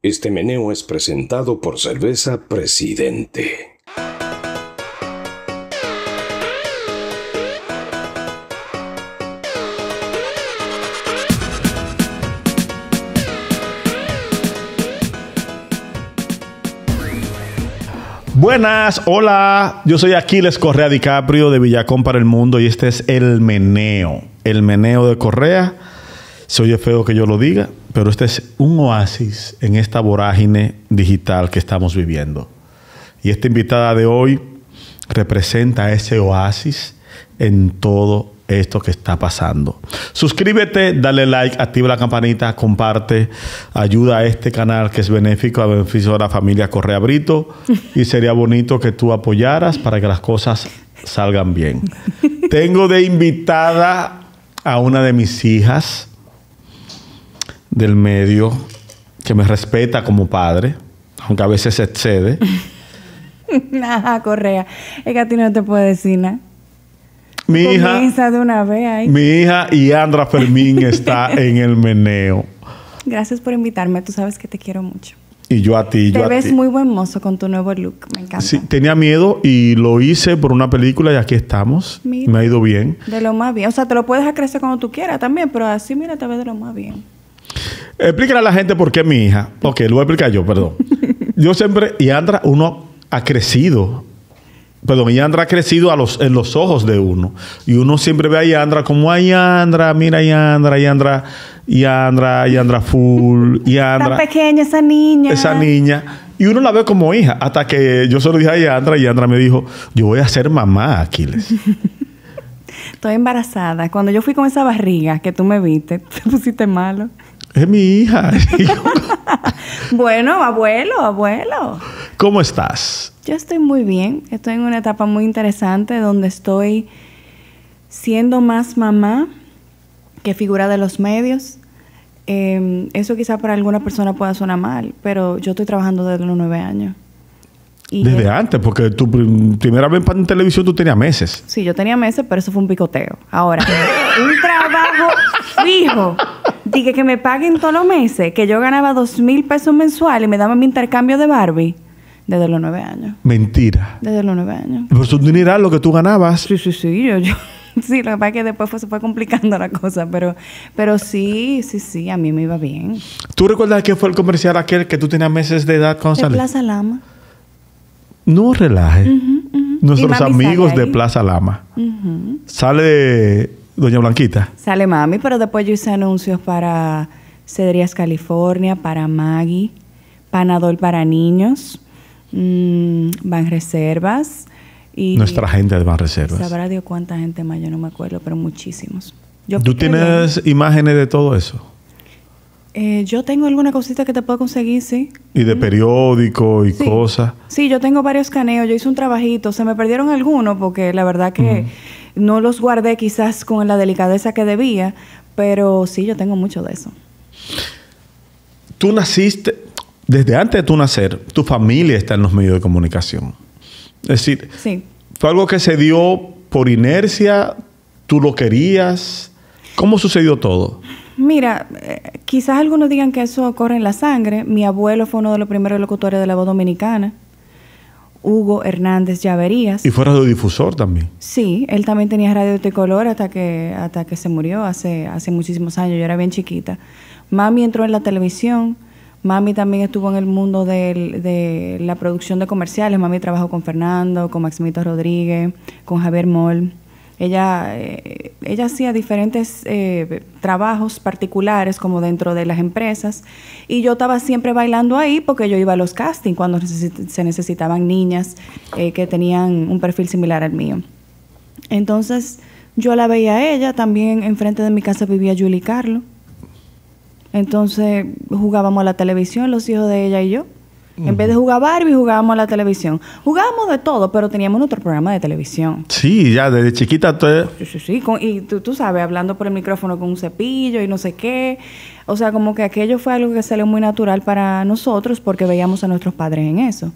Este meneo es presentado por Cerveza Presidente. Buenas, hola. Yo soy Aquiles Correa DiCaprio de Villacón para el Mundo y este es El Meneo. El Meneo de Correa. Se oye feo que yo lo diga, pero este es un oasis en esta vorágine digital que estamos viviendo. Y esta invitada de hoy representa ese oasis en todo esto que está pasando. Suscríbete, dale like, activa la campanita, comparte, ayuda a este canal que es benéfico a beneficio de la familia Correa Brito y sería bonito que tú apoyaras para que las cosas salgan bien. Tengo de invitada a una de mis hijas, del medio que me respeta como padre, aunque a veces se excede. nada, Correa, es que a ti no te puede decir nada. Mi hija, mi hija y Andra Fermín está en el meneo. Gracias por invitarme, tú sabes que te quiero mucho. Y yo a ti, yo Te ves muy buen mozo con tu nuevo look, me encanta. Sí, tenía miedo y lo hice por una película y aquí estamos. me ha ido bien. De lo más bien, o sea, te lo puedes crecer cuando tú quieras también, pero así mira, te ves de lo más bien explíquenle a la gente por qué mi hija. Ok, lo voy a explicar yo, perdón. Yo siempre, y Andra, uno ha crecido. Perdón, Yandra ha crecido a los, en los ojos de uno. Y uno siempre ve a Yandra como, ay, Yandra, mira Yandra, Yandra, Yandra, Yandra full, Yandra. Tan pequeña esa niña. Esa niña. Y uno la ve como hija. Hasta que yo solo dije a Yandra y Yandra me dijo, yo voy a ser mamá, Aquiles. Estoy embarazada. Cuando yo fui con esa barriga que tú me viste, te pusiste malo. Es mi hija. bueno, abuelo, abuelo. ¿Cómo estás? Yo estoy muy bien. Estoy en una etapa muy interesante donde estoy siendo más mamá que figura de los medios. Em, eso quizá para alguna persona pueda sonar mal, pero yo estoy trabajando desde los nueve años. desde antes, porque tu primera vez en televisión tú tenías meses. Sí, yo tenía meses, pero eso fue un picoteo. Ahora, un trabajo fijo dije que me paguen todos los meses, que yo ganaba dos mil pesos mensuales y me daban mi intercambio de Barbie. Desde los nueve años. Mentira. Desde los nueve años. Pero su dinero lo que tú ganabas. Sí, sí, sí. Yo, sí, lo que pasa es que después se fue complicando la cosa, pero, pero sí, sí, sí, a mí me iba bien. ¿Tú recuerdas que fue el comercial aquel que tú tenías meses de edad con De Plaza Lama. No relaje. Nuestros amigos de Plaza Lama. Sale Doña Blanquita. Sale mami, pero después yo hice anuncios para Cedrías California, para Maggie, Panadol para niños, mm, Van Reservas. Y Nuestra gente de Van Reservas. Sabrá Dios cuánta gente más, yo no me acuerdo, pero muchísimos. ¿Tú tienes imágenes de todo eso? Eh, yo tengo alguna cosita que te puedo conseguir, sí. Y de periódico y cosas. Sí, yo tengo varios caneos. Yo hice un trabajito. Se me perdieron algunos porque la verdad que no los guardé quizás con la delicadeza que debía, pero sí, yo tengo mucho de eso. Tú naciste, desde antes de tu nacer, tu familia está en los medios de comunicación. Es decir, fue algo que se dio por inercia, tú lo querías. ¿Cómo sucedió todo? Mira, eh, quizás algunos digan que eso corre en la sangre. Mi abuelo fue uno de los primeros locutores de la voz dominicana. Hugo Hernández Llaverías. Y fue radiodifusor también. Sí, él también tenía radio de color hasta que, hasta que se murió hace, hace muchísimos años, yo era bien chiquita. Mami entró en la televisión, mami también estuvo en el mundo de la producción de comerciales, mami trabajó con Fernando, con Maximito Rodríguez, con Javier Moll. Ella, eh, ella hacía diferentes eh, trabajos particulares como dentro de las empresas y yo estaba siempre bailando ahí porque yo iba a los castings cuando se necesitaban niñas eh, que tenían un perfil similar al mío. Entonces yo la veía a ella, también enfrente de mi casa vivía Julie Carlo. Entonces jugábamos a la televisión los hijos de ella y yo. En vez de jugar Barbie, jugábamos a la televisión. Jugábamos de todo, pero teníamos nuestro programa de televisión. Sí, ya desde chiquita. tú... Sí, sí, sí. y tú, tú sabes, hablando por el micrófono con un cepillo y no sé qué. O sea, como que aquello fue algo que salió muy natural para nosotros porque veíamos a nuestros padres en eso.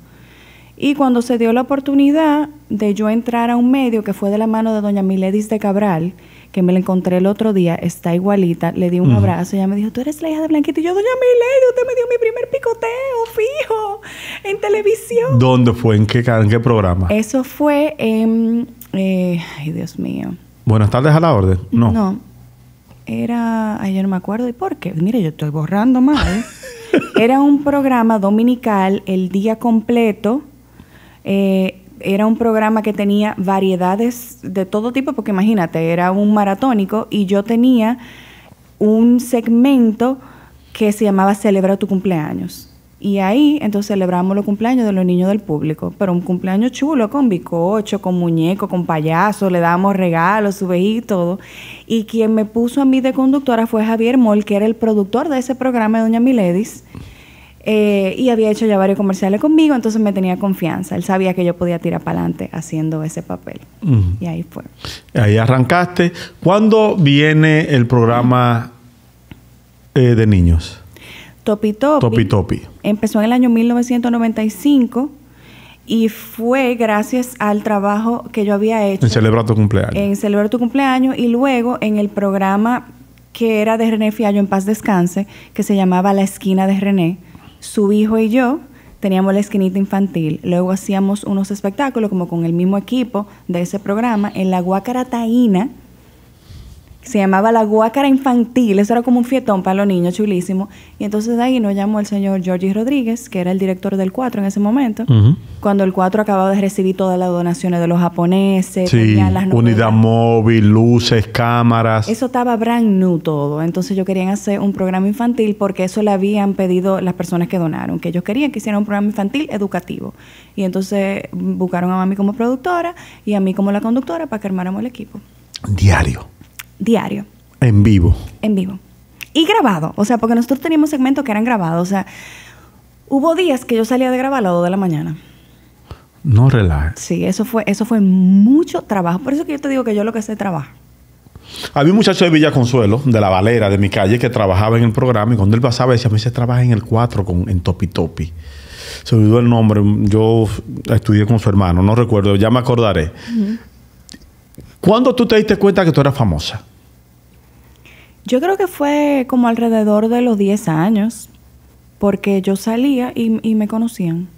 Y cuando se dio la oportunidad de yo entrar a un medio que fue de la mano de doña Miledis de Cabral, que me la encontré el otro día, está igualita, le di un abrazo, ella me dijo, tú eres la hija de Blanquita, y yo, doña Milady, usted me dio mi primer picoteo fijo en televisión. ¿Dónde fue? ¿En qué, qué programa? Eso fue, en... Eh, ay Dios mío. Buenas tardes a la orden, no. No, era, ayer no me acuerdo, ¿y por qué? Mire, yo estoy borrando mal. era un programa dominical el día completo. Eh, era un programa que tenía variedades de todo tipo, porque imagínate, era un maratónico y yo tenía un segmento que se llamaba Celebra tu cumpleaños. Y ahí entonces celebramos los cumpleaños de los niños del público, pero un cumpleaños chulo, con bicocho, con muñeco, con payaso, le damos regalos, su y todo. Y quien me puso a mí de conductora fue Javier Moll, que era el productor de ese programa de Doña Miledis. Eh, y había hecho ya varios comerciales conmigo, entonces me tenía confianza. Él sabía que yo podía tirar para adelante haciendo ese papel. Y ahí fue. Ahí arrancaste. ¿Cuándo viene el programa eh, de niños? Topi Topi. Topi Topi. Empezó en el año 1995 y fue gracias al trabajo que yo había hecho. En Celebrar tu cumpleaños. En Celebrar tu cumpleaños y luego en el programa que era de René Fiallo en Paz Descanse, que se llamaba La Esquina de René su hijo y yo teníamos la esquinita infantil. Luego hacíamos unos espectáculos como con el mismo equipo de ese programa en la Guacara se llamaba la Guácara Infantil, eso era como un fietón para los niños, chulísimo. Y entonces de ahí nos llamó el señor Georgie Rodríguez, que era el director del 4 en ese momento, cuando el 4 acababa de recibir todas las donaciones de los japoneses, unidad móvil, luces, cámaras. Eso estaba brand new todo, entonces yo querían hacer un programa infantil porque eso le habían pedido las personas que donaron, que ellos querían que hicieran un programa infantil educativo. Y entonces buscaron a mami como productora y a mí como la conductora para que armáramos el equipo. Diario diario. En vivo. En vivo. Y grabado, o sea, porque nosotros teníamos segmentos que eran grabados, o sea, hubo días que yo salía de grabar a las 2 de la mañana. No relaja. Sí, eso fue, eso fue mucho trabajo. Por eso que yo te digo que yo lo que sé es trabajo. Había un muchacho de Villa Consuelo, de la Valera, de mi calle, que trabajaba en el programa y cuando él pasaba decía, me dice, trabaja en el 4 con, en Topi Topi. Se olvidó el nombre, yo estudié con su hermano, no recuerdo, ya me acordaré. ¿Cuándo tú te diste cuenta que tú eras famosa? Yo creo que fue como alrededor de los 10 años, porque yo salía y, me conocían.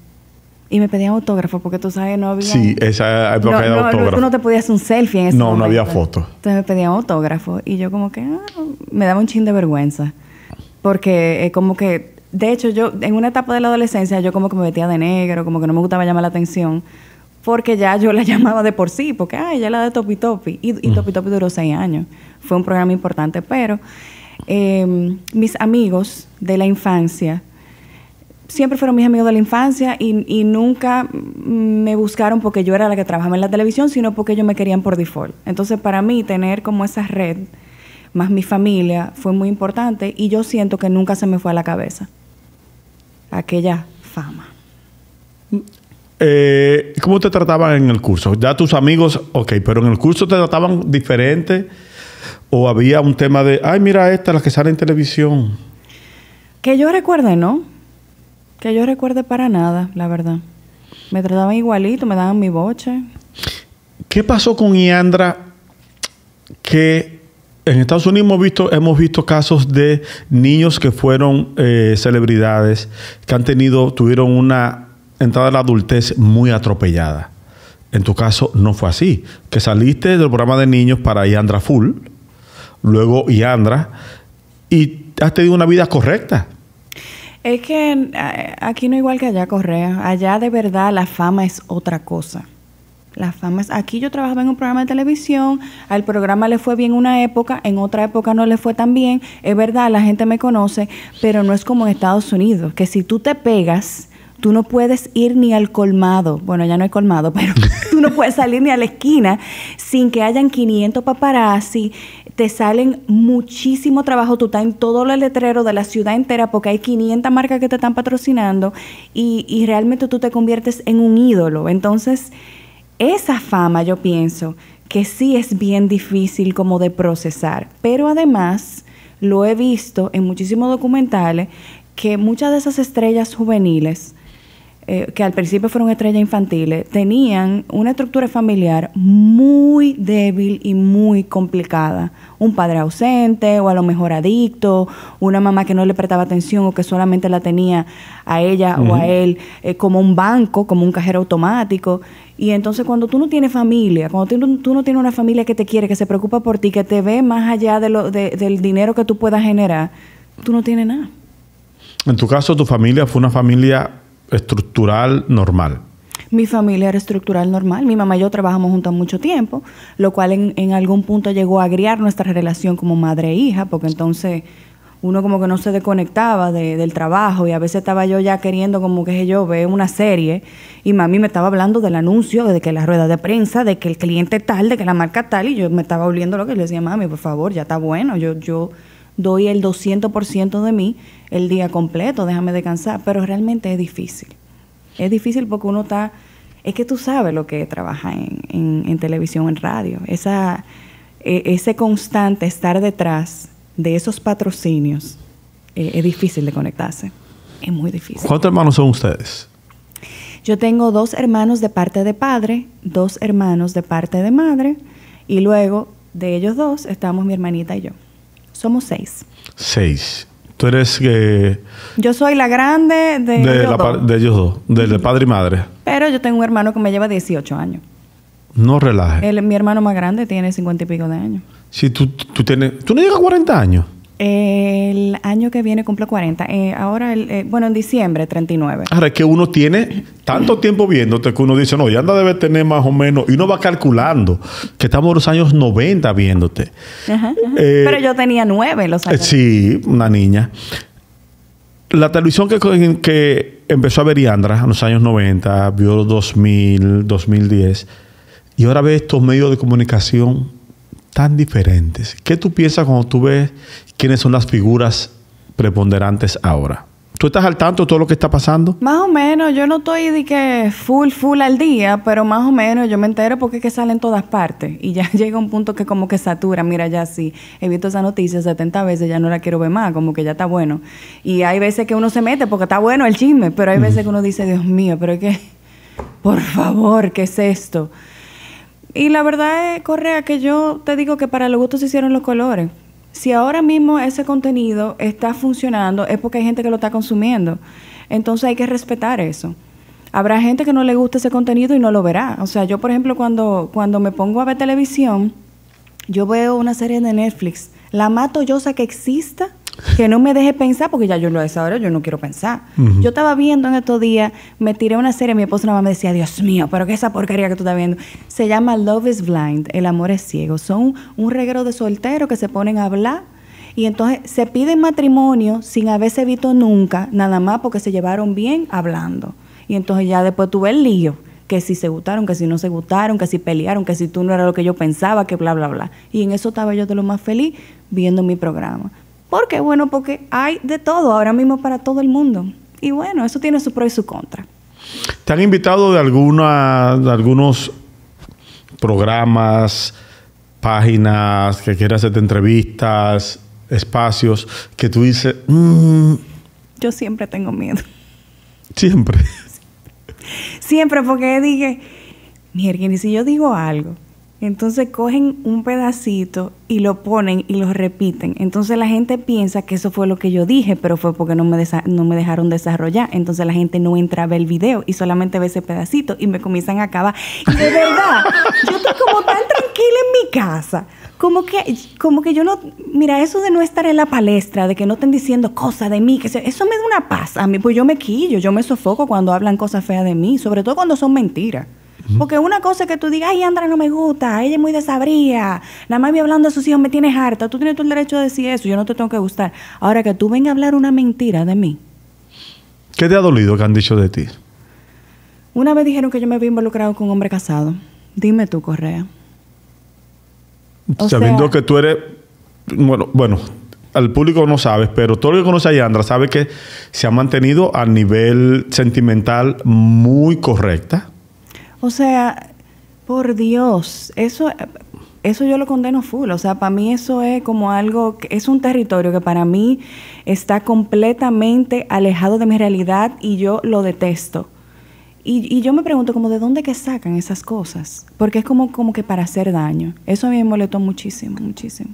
Y me pedían autógrafo, porque tú sabes, no había... Sí, esa época no, de no, Tú no te podías un selfie en ese momento. no había fotos. Entonces me pedían autógrafo y yo como que... Ah, me daba un chin de vergüenza. Porque como que... De hecho, yo en una etapa de la adolescencia yo como que me metía de negro, como que no me gustaba llamar la atención porque ya yo la llamaba de por sí, porque, ah, ella la de Topi Topi, y, Topi Topi duró seis años, fue un programa importante, pero em, mis amigos de la infancia, siempre fueron mis amigos de la infancia y, y, nunca me buscaron porque yo era la que trabajaba en la televisión, sino porque ellos me querían por default. Entonces, para mí, tener como esa red, más mi familia, fue muy importante y yo siento que nunca se me fue a la cabeza aquella fama. Mm, eh, ¿cómo te trataban en el curso? Ya tus amigos, ok, pero en el curso te trataban diferente o había un tema de, ay, mira esta, la que sale en televisión. Que yo recuerde, ¿no? Que yo recuerde para nada, la verdad. Me trataban igualito, me daban mi boche. ¿Qué pasó con Iandra que en Estados Unidos hemos visto, hemos visto casos de niños que fueron eh, celebridades, que han tenido, tuvieron una entrada a la adultez muy atropellada. En tu caso no fue así, que saliste del programa de niños para Yandra Full, luego Yandra, y has tenido una vida correcta. Es que eh, aquí no igual que allá Correa, allá de verdad la fama es otra cosa. La fama es, aquí yo trabajaba en un programa de televisión, al programa le fue bien una época, en otra época no le fue tan bien, es verdad, la gente me conoce, pero no es como en Estados Unidos, que si tú te pegas, tú no puedes ir ni al colmado, bueno, ya no hay colmado, pero tú no puedes salir ni a la esquina sin que hayan 500 paparazzi, te salen muchísimo trabajo, tú estás en todo el letrero de la ciudad entera porque hay 500 marcas que te están patrocinando y, y realmente tú te conviertes en un ídolo. Entonces, esa fama yo pienso que sí es bien difícil como de procesar, pero además lo he visto en muchísimos documentales que muchas de esas estrellas juveniles, eh, que al principio fueron estrellas infantiles, tenían una estructura familiar muy débil y muy complicada. Un padre ausente o a lo mejor adicto, una mamá que no le prestaba atención o que solamente la tenía a ella o a él eh, como un banco, como un cajero automático. Y entonces cuando tú no tienes familia, cuando tú, no tienes una familia que te quiere, que se preocupa por ti, que te ve más allá de lo, del dinero que tú puedas generar, tú no tienes nada. En tu caso, tu familia fue una familia estructural normal? Mi familia era estructural normal. Mi mamá y yo trabajamos juntos mucho tiempo, lo cual en, algún punto llegó a agriar nuestra relación como madre e hija, porque entonces uno como que no se desconectaba del trabajo y a veces estaba yo ya queriendo como que yo ve una serie y mami me estaba hablando del anuncio de que la rueda de prensa de que el cliente tal de que la marca tal y yo me estaba oliendo lo que le decía mami por favor ya está bueno yo yo doy el 200% de mí el día completo, déjame descansar, pero realmente es difícil. Es difícil porque uno está, es que tú sabes lo que trabaja en, en, televisión, en radio, esa, e, ese constante estar detrás de esos patrocinios e, es difícil de conectarse. Es muy difícil. ¿Cuántos hermanos son ustedes? Yo tengo dos hermanos de parte de padre, dos hermanos de parte de madre, y luego de ellos dos estamos mi hermanita y yo. Somos seis. Seis. Tú eres... que eh, yo soy la grande de, de, ellos, dos. de del de padre y madre. Pero yo tengo un hermano que me lleva 18 años. No relaje. El, mi hermano más grande tiene 50 y pico de años. Si tú, tú tienes... ¿Tú no llegas a 40 años? El año que viene cumple 40. Eh, ahora, eh, bueno, en diciembre, 39. Ahora, es que uno tiene tanto tiempo viéndote que uno dice, no, ya anda debe tener más o menos. Y uno va calculando que estamos en los años 90 viéndote. Eh, Pero yo tenía nueve los años. sí, una niña. La televisión que, que empezó a ver Yandra en los años 90, vio 2000, 2010, y ahora ve estos medios de comunicación tan diferentes. ¿Qué tú piensas cuando tú ves quiénes son las figuras preponderantes ahora? ¿Tú estás al tanto de todo lo que está pasando? Más o menos, yo no estoy de que full, full al día, pero más o menos yo me entero porque es que salen todas partes y ya llega un punto que como que satura, mira ya sí, he visto esa noticia 70 veces, ya no la quiero ver más, como que ya está bueno. Y hay veces que uno se mete porque está bueno el chisme, pero hay veces que uno dice, Dios mío, pero es que, por favor, ¿qué es esto? Y la verdad es, Correa, que yo te digo que para los gustos se hicieron los colores. Si ahora mismo ese contenido está funcionando, es porque hay gente que lo está consumiendo. Entonces hay que respetar eso. Habrá gente que no le gusta ese contenido y no lo verá. O sea, yo, por ejemplo, cuando, cuando me pongo a ver televisión, yo veo una serie de Netflix, la yo tollosa que exista, que no me deje pensar, porque ya yo lo a esa yo no quiero pensar. Yo estaba viendo en estos días, me tiré una serie, mi esposo nada más me decía, Dios mío, pero qué esa porquería que tú estás viendo. Se llama Love is Blind, el amor es ciego. Son un reguero de solteros que se ponen a hablar y entonces se piden matrimonio sin haberse visto nunca, nada más porque se llevaron bien hablando. Y entonces ya después tuve el lío que si se gustaron, que si no se gustaron, que si pelearon, que si tú no era lo que yo pensaba, que bla, bla, bla. Y en eso estaba yo de lo más feliz viendo mi programa. ¿Por qué? Bueno, porque hay de todo ahora mismo para todo el mundo. Y bueno, eso tiene su pro y su contra. ¿Te han invitado de, alguna, de algunos programas, páginas, que quieras hacerte entrevistas, espacios, que tú dices... Mm, yo siempre tengo miedo. Siempre. Siempre, porque dije, mierda, y si yo digo algo entonces cogen un pedacito y lo ponen y lo repiten. Entonces la gente piensa que eso fue lo que yo dije, pero fue porque no me, no me dejaron desarrollar. Entonces la gente no entra a ver el video y solamente ve ese pedacito y me comienzan a acabar. Y de verdad, yo estoy como tan tranquila en mi casa. Como que, como que yo no, mira, eso de no estar en la palestra, de que no estén diciendo cosas de mí, que eso me da una paz a mí, pues yo me quillo, yo me sofoco cuando hablan cosas feas de mí, sobre todo cuando son mentiras. Porque una cosa que tú digas, ay, Andra no me gusta, ella es muy desabría nada más me hablando a sus hijos me tienes harta, tú tienes todo el derecho de decir eso, yo no te tengo que gustar. Ahora que tú vengas a hablar una mentira de mí. ¿Qué te ha dolido que han dicho de ti? Una vez dijeron que yo me había involucrado con un hombre casado. Dime tú, Correa. Sabiendo que tú eres, bueno, bueno, al público no sabes, pero todo el que conoce a Yandra sabe que se ha mantenido a nivel sentimental muy correcta. O sea, por Dios, eso, eso yo lo condeno full. O sea, para mí eso es como algo, es un territorio que para mí está completamente alejado de mi realidad y yo lo detesto. Y, yo me pregunto como de dónde que sacan esas cosas, porque es como, como que para hacer daño. Eso a mí me molestó muchísimo, muchísimo.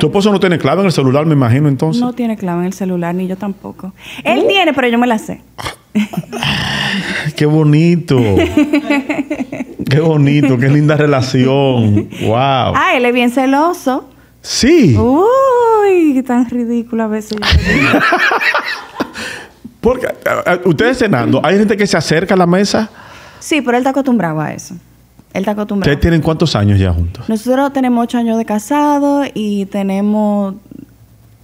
Tu esposo no tiene clave en el celular, me imagino entonces. No tiene clave en el celular, ni yo tampoco. Él tiene, pero yo me la sé. Ah, qué bonito. qué bonito, qué linda relación. Wow. Ah, él es bien celoso. Sí. Uy, ¡Qué tan ridícula a veces. Porque ustedes cenando, ¿hay gente que se acerca a la mesa? Sí, pero él está acostumbrado a eso. Él está acostumbrado. ¿Ustedes tienen cuántos años ya juntos? Nosotros tenemos ocho años de casado y tenemos.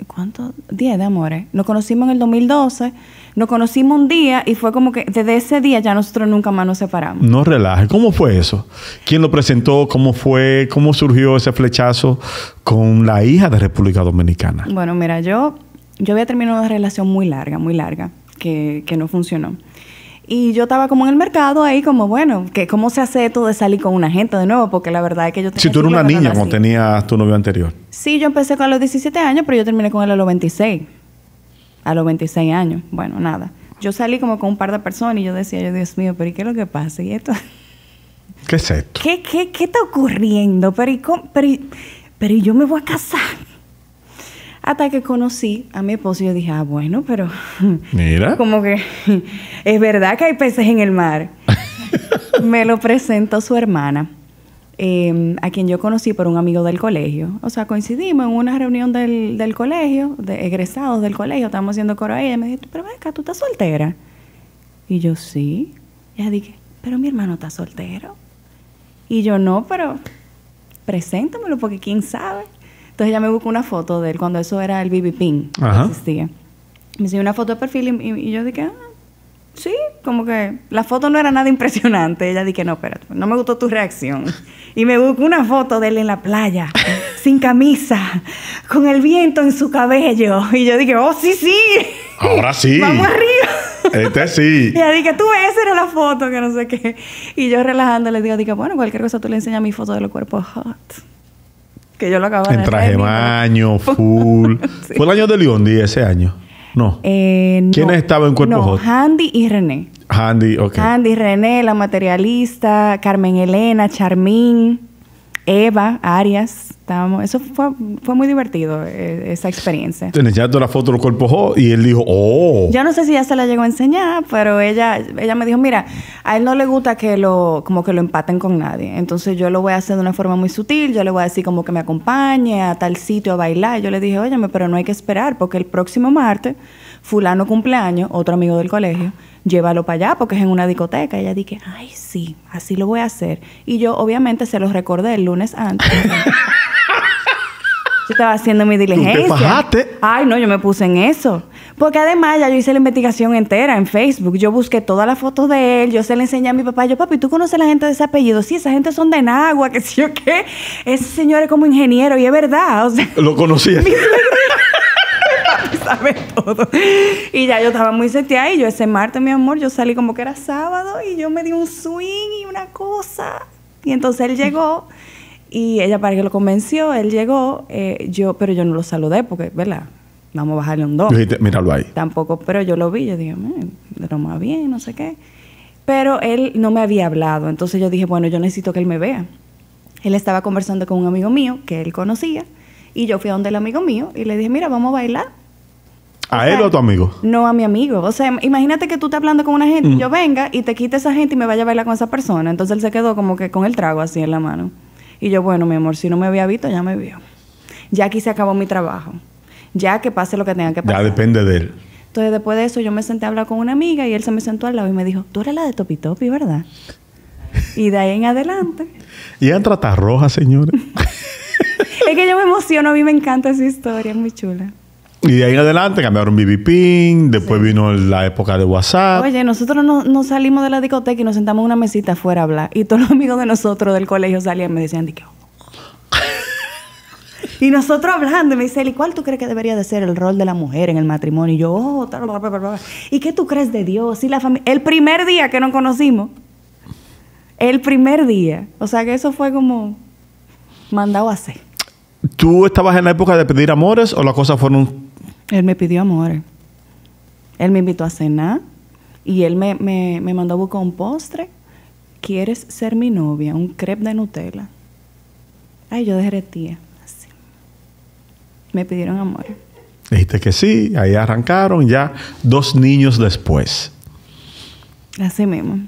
¿Cuántos? Diez de amores. Nos conocimos en el 2012 nos conocimos un día y fue como que desde ese día ya nosotros nunca más nos separamos. No relaje. ¿Cómo fue eso? ¿Quién lo presentó? ¿Cómo fue? ¿Cómo surgió ese flechazo con la hija de República Dominicana? Bueno, mira, yo, yo había terminado una relación muy larga, muy larga, que, no funcionó. Y yo estaba como en el mercado ahí, como bueno, que cómo se hace esto de salir con una gente de nuevo, porque la verdad es que yo tenía. Si tú eras una niña como tenías tu novio anterior. Sí, yo empecé con los 17 años, pero yo terminé con él a los 26 a los 26 años. Bueno, nada. Yo salí como con un par de personas y yo decía, yo, Dios mío, pero ¿y qué es lo que pasa? ¿Y esto? ¿Qué es esto? ¿Qué, está ocurriendo? Pero, pero, yo me voy a casar. Hasta que conocí a mi esposo y yo dije, ah, bueno, pero... Mira. Como que es verdad que hay peces en el mar. me lo presentó su hermana. Em, a quien yo conocí por un amigo del colegio. O sea, coincidimos en una reunión del, colegio, de egresados del colegio, estábamos haciendo coro ahí, y me dijo, pero acá, ¿tú estás soltera? Y yo, sí. Y ella dije, pero mi hermano está soltero. Y yo, no, pero preséntamelo porque quién sabe. Entonces ella me buscó una foto de él cuando eso era el BB Ping que existía. Me enseñó una foto de perfil y, y yo dije, ah, sí, como que la foto no era nada impresionante. Ella dije, no, espérate, no me gustó tu reacción. Y me buscó una foto de él en la playa, sin camisa, con el viento en su cabello. Y yo dije, oh, sí, sí. Ahora sí. Vamos arriba. Este sí. Y ella dije, tú, esa era la foto, que no sé qué. Y yo relajando le digo, dije, bueno, cualquier cosa tú le enseñas mi foto de los cuerpos hot. Que yo lo acabo de En traje baño, full. Fue el año de León, ese año. No. Eh, ¿Quiénes estaban en Cuerpo no, Handy y René. Handy, ok. Handy, René, la materialista, Carmen Elena, Charmín. Eva, Arias, estábamos, eso fue, fue muy divertido, eh, esa experiencia. Entonces ya la foto lo cuerpo y él dijo, oh. Yo no sé si ya se la llegó a enseñar, pero ella, ella me dijo, mira, a él no le gusta que lo, como que lo empaten con nadie. Entonces yo lo voy a hacer de una forma muy sutil, yo le voy a decir como que me acompañe a tal sitio a bailar. Yo le dije, óyeme, pero no hay que esperar, porque el próximo martes, fulano cumpleaños, otro amigo del colegio llévalo para allá porque es en una discoteca. Y ella dije, ay, sí, así lo voy a hacer. Y yo, obviamente, se los recordé el lunes antes. yo estaba haciendo mi diligencia. Ay, no, yo me puse en eso. Porque además ya yo hice la investigación entera en Facebook. Yo busqué todas las fotos de él, yo se le enseñé a mi papá. Yo, papi, ¿tú conoces a la gente de ese apellido? Sí, esa gente son de Nagua, que sé yo, qué. Ese señor es como ingeniero y es verdad. O sea, lo conocía. ver todo. Y ya yo estaba muy seteada y yo ese martes, mi amor, yo salí como que era sábado y yo me di un swing y una cosa. Y entonces él llegó y ella para que lo convenció, él llegó, eh, yo, pero yo no lo saludé porque, ¿verdad? Vamos a bajarle un dos. Míralo ahí. Tampoco, pero yo lo vi, yo dije, pero más bien, no sé qué. Pero él no me había hablado, entonces yo dije, bueno, yo necesito que él me vea. Él estaba conversando con un amigo mío que él conocía y yo fui a donde el amigo mío y le dije, mira, vamos a bailar. ¿A él o a tu amigo? No, a mi amigo. O sea, imagínate que tú estás hablando con una gente mm. yo venga y te quite esa gente y me vaya a bailar con esa persona. Entonces él se quedó como que con el trago así en la mano. Y yo, bueno, mi amor, si no me había visto, ya me vio. Ya aquí se acabó mi trabajo. Ya que pase lo que tenga que pasar. Ya depende de él. Entonces, después de eso, yo me senté a hablar con una amiga y él se me sentó al lado y me dijo, tú eres la de Topi Topi, ¿verdad? Y de ahí en adelante. y entra roja, señores. es que yo me emociono, a mí me encanta esa historia, es muy chula. Y de ahí en adelante cambiaron BB Ping, después vino la época de WhatsApp. Oye, nosotros nos no salimos de la discoteca y nos sentamos en una mesita afuera a hablar. Y todos los amigos de nosotros del colegio salían y me decían, ¿qué? Oh". y nosotros hablando, me dice, ¿y cuál tú crees que debería de ser el rol de la mujer en el matrimonio? Y yo, oh, ¿y qué tú crees de Dios? Y la familia. El primer día que nos conocimos, el primer día. O sea que eso fue como mandado a hacer. ¿Tú estabas en la época de pedir amores o las cosas fueron él me pidió amor. Él me invitó a cenar y él me, mandó a buscar un postre. ¿Quieres ser mi novia? Un crepe de Nutella. Ay, yo dejé tía. Así. Me pidieron amor. Dijiste que sí, ahí arrancaron ya dos niños después. Así mismo.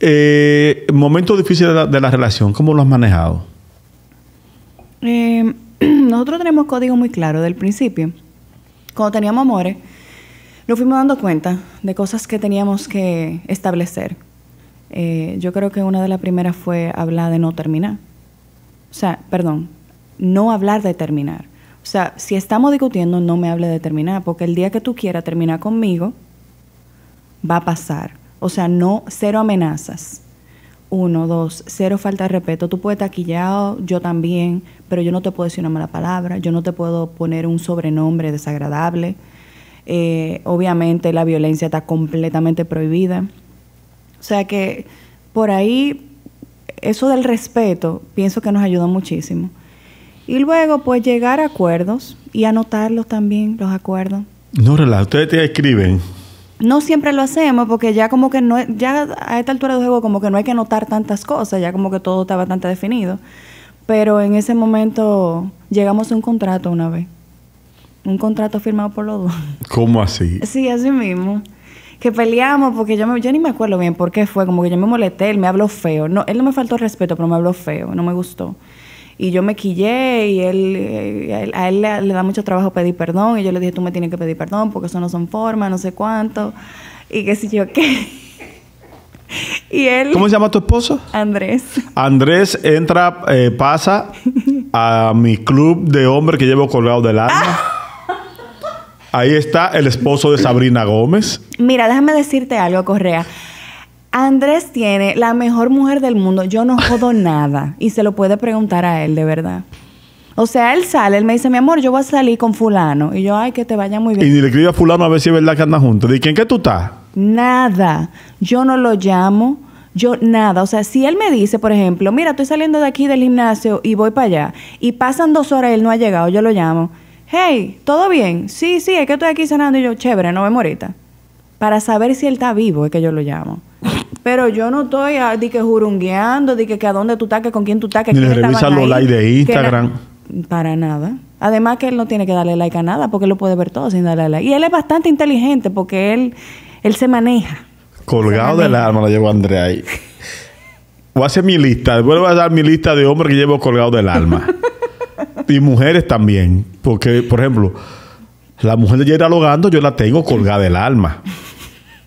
Eh, momento difícil de la, relación, ¿cómo lo has manejado? Eh, nosotros tenemos código muy claro del principio cuando teníamos amores, nos fuimos dando cuenta de cosas que teníamos que establecer. Eh, yo creo que una de las primeras fue hablar de no terminar. O sea, perdón, no hablar de terminar. O sea, si estamos discutiendo, no me hable de terminar, porque el día que tú quieras terminar conmigo, va a pasar. O sea, no, cero amenazas. Uno, dos, cero falta de respeto. Tú puedes taquillado yo también, pero yo no te puedo decir una mala palabra, yo no te puedo poner un sobrenombre desagradable. Eh, obviamente la violencia está completamente prohibida. O sea que por ahí eso del respeto pienso que nos ayuda muchísimo. Y luego pues llegar a acuerdos y anotarlos también, los acuerdos. No, relaja, ustedes te escriben no siempre lo hacemos porque ya como que no, ya a esta altura del juego como que no hay que notar tantas cosas, ya como que todo está bastante definido. Pero en ese momento llegamos a un contrato una vez. Un contrato firmado por los dos. ¿Cómo así? Sí, así mismo. Que peleamos porque yo, me, yo ni me acuerdo bien por qué fue. Como que yo me molesté, él me habló feo. No, él no me faltó respeto, pero me habló feo. No me gustó. Y yo me quillé y él, eh, a él le, da mucho trabajo pedir perdón. Y yo le dije, tú me tienes que pedir perdón porque eso no son formas, no sé cuánto. Y qué sé yo qué. y él... ¿Cómo se llama tu esposo? Andrés. Andrés entra, eh, pasa a mi club de hombres que llevo colgado del alma. Ahí está el esposo de Sabrina Gómez. Mira, déjame decirte algo, Correa. Andrés tiene la mejor mujer del mundo. Yo no jodo nada. Y se lo puede preguntar a él, de verdad. O sea, él sale, él me dice, mi amor, yo voy a salir con fulano. Y yo, ay, que te vaya muy bien. Y ni le escribe a fulano a ver si es verdad que andan juntos. ¿De quién que tú estás? Nada. Yo no lo llamo. Yo nada, o sea, si él me dice, por ejemplo, mira, estoy saliendo de aquí del gimnasio y voy para allá, y pasan dos horas y él no ha llegado, yo lo llamo, hey, ¿todo bien? Sí, sí, es que estoy aquí cenando y yo, chévere, no me morita. Para saber si él está vivo es que yo lo llamo. Pero yo no estoy a, ah, di que jurungueando, di que, a dónde tú estás, con quién tú estás, Ni le revisas los likes de Instagram. Para nada. Además que él no tiene que darle like a nada porque él lo puede ver todo sin darle like. Y él es bastante inteligente porque él, él se maneja. Colgado del alma la llevo Andrea ahí. Voy a hacer mi lista. Vuelvo a dar mi lista de hombres que llevo colgado del alma. y mujeres también. Porque, por ejemplo, la mujer de Jair Logando yo la tengo colgada del alma.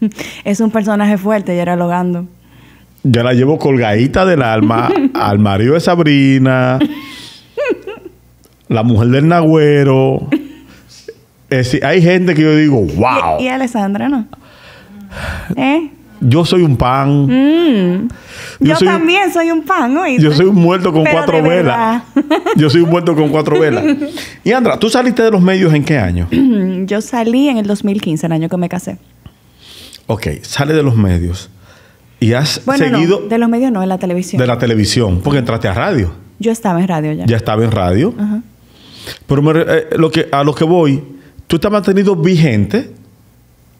es un personaje fuerte, y era logando. Yo la llevo colgadita del alma al marido de Sabrina, la mujer del Nagüero. Es hay gente que yo digo, wow. Y, Alessandra, ¿no? ¿Eh? Yo soy un pan. Mm. Yo, también soy un pan, Yo soy un muerto con cuatro velas. Yo soy un muerto con cuatro velas. Y Andra, ¿tú saliste de los medios en qué año? yo salí en el 2015, el año que me casé. Ok, sale de los medios y has seguido. de los medios no, de la televisión. De la televisión, porque entraste a radio. Yo estaba en radio ya. Ya estaba en radio. Ajá. Pero eh, lo que, a lo que voy, tú te has mantenido vigente.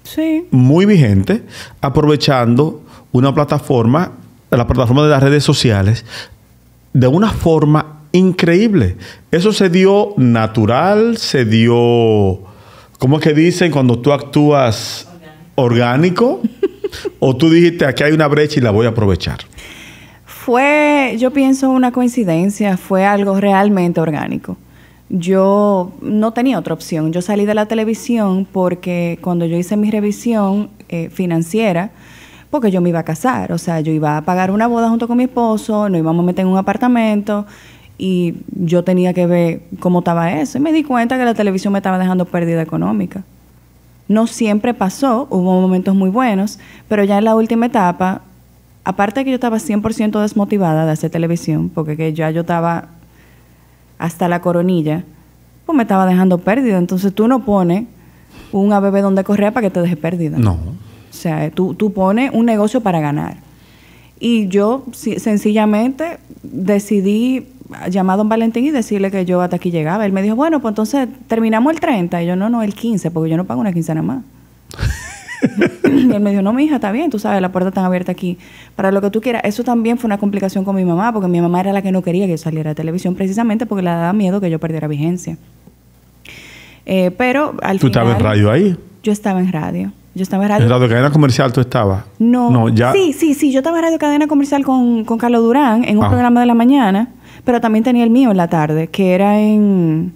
Sí. Muy vigente, aprovechando una plataforma, la plataforma de las redes sociales, de una forma increíble. Eso se dio natural, se dio. ¿Cómo es que dicen cuando tú actúas orgánico o tú dijiste aquí hay una brecha y la voy a aprovechar? Fue, yo pienso, una coincidencia, fue algo realmente orgánico. Yo no tenía otra opción. Yo salí de la televisión porque cuando yo hice mi revisión eh, financiera, porque yo me iba a casar, o sea, yo iba a pagar una boda junto con mi esposo, nos íbamos a meter en un apartamento y yo tenía que ver cómo estaba eso. Y me di cuenta que la televisión me estaba dejando pérdida económica. No siempre pasó, hubo momentos muy buenos, pero ya en la última etapa, aparte de que yo estaba 100% desmotivada de hacer televisión, porque que ya yo estaba hasta la coronilla, pues me estaba dejando pérdida. Entonces tú no pones un ABB donde correa para que te deje pérdida. No. O sea, tú, tú pones un negocio para ganar. Y yo sencillamente decidí llamar a don Valentín y decirle que yo hasta aquí llegaba. Él me dijo, bueno, pues entonces terminamos el 30. Y yo, no, no, el 15, porque yo no pago una quincena más. y él me dijo, no, mi hija, está bien, tú sabes, la puerta está abierta aquí. Para lo que tú quieras. Eso también fue una complicación con mi mamá, porque mi mamá era la que no quería que yo saliera a televisión, precisamente porque le daba miedo que yo perdiera vigencia. Eh, pero al final... ¿Tú estabas en radio ahí? Yo estaba en radio. Yo estaba en radio. Cadena Comercial tú estabas? No. ya... Sí, sí, sí. Yo estaba en Radio Cadena Comercial con, con Carlos Durán en un programa de la mañana. Pero también tenía el mío en la tarde, que era en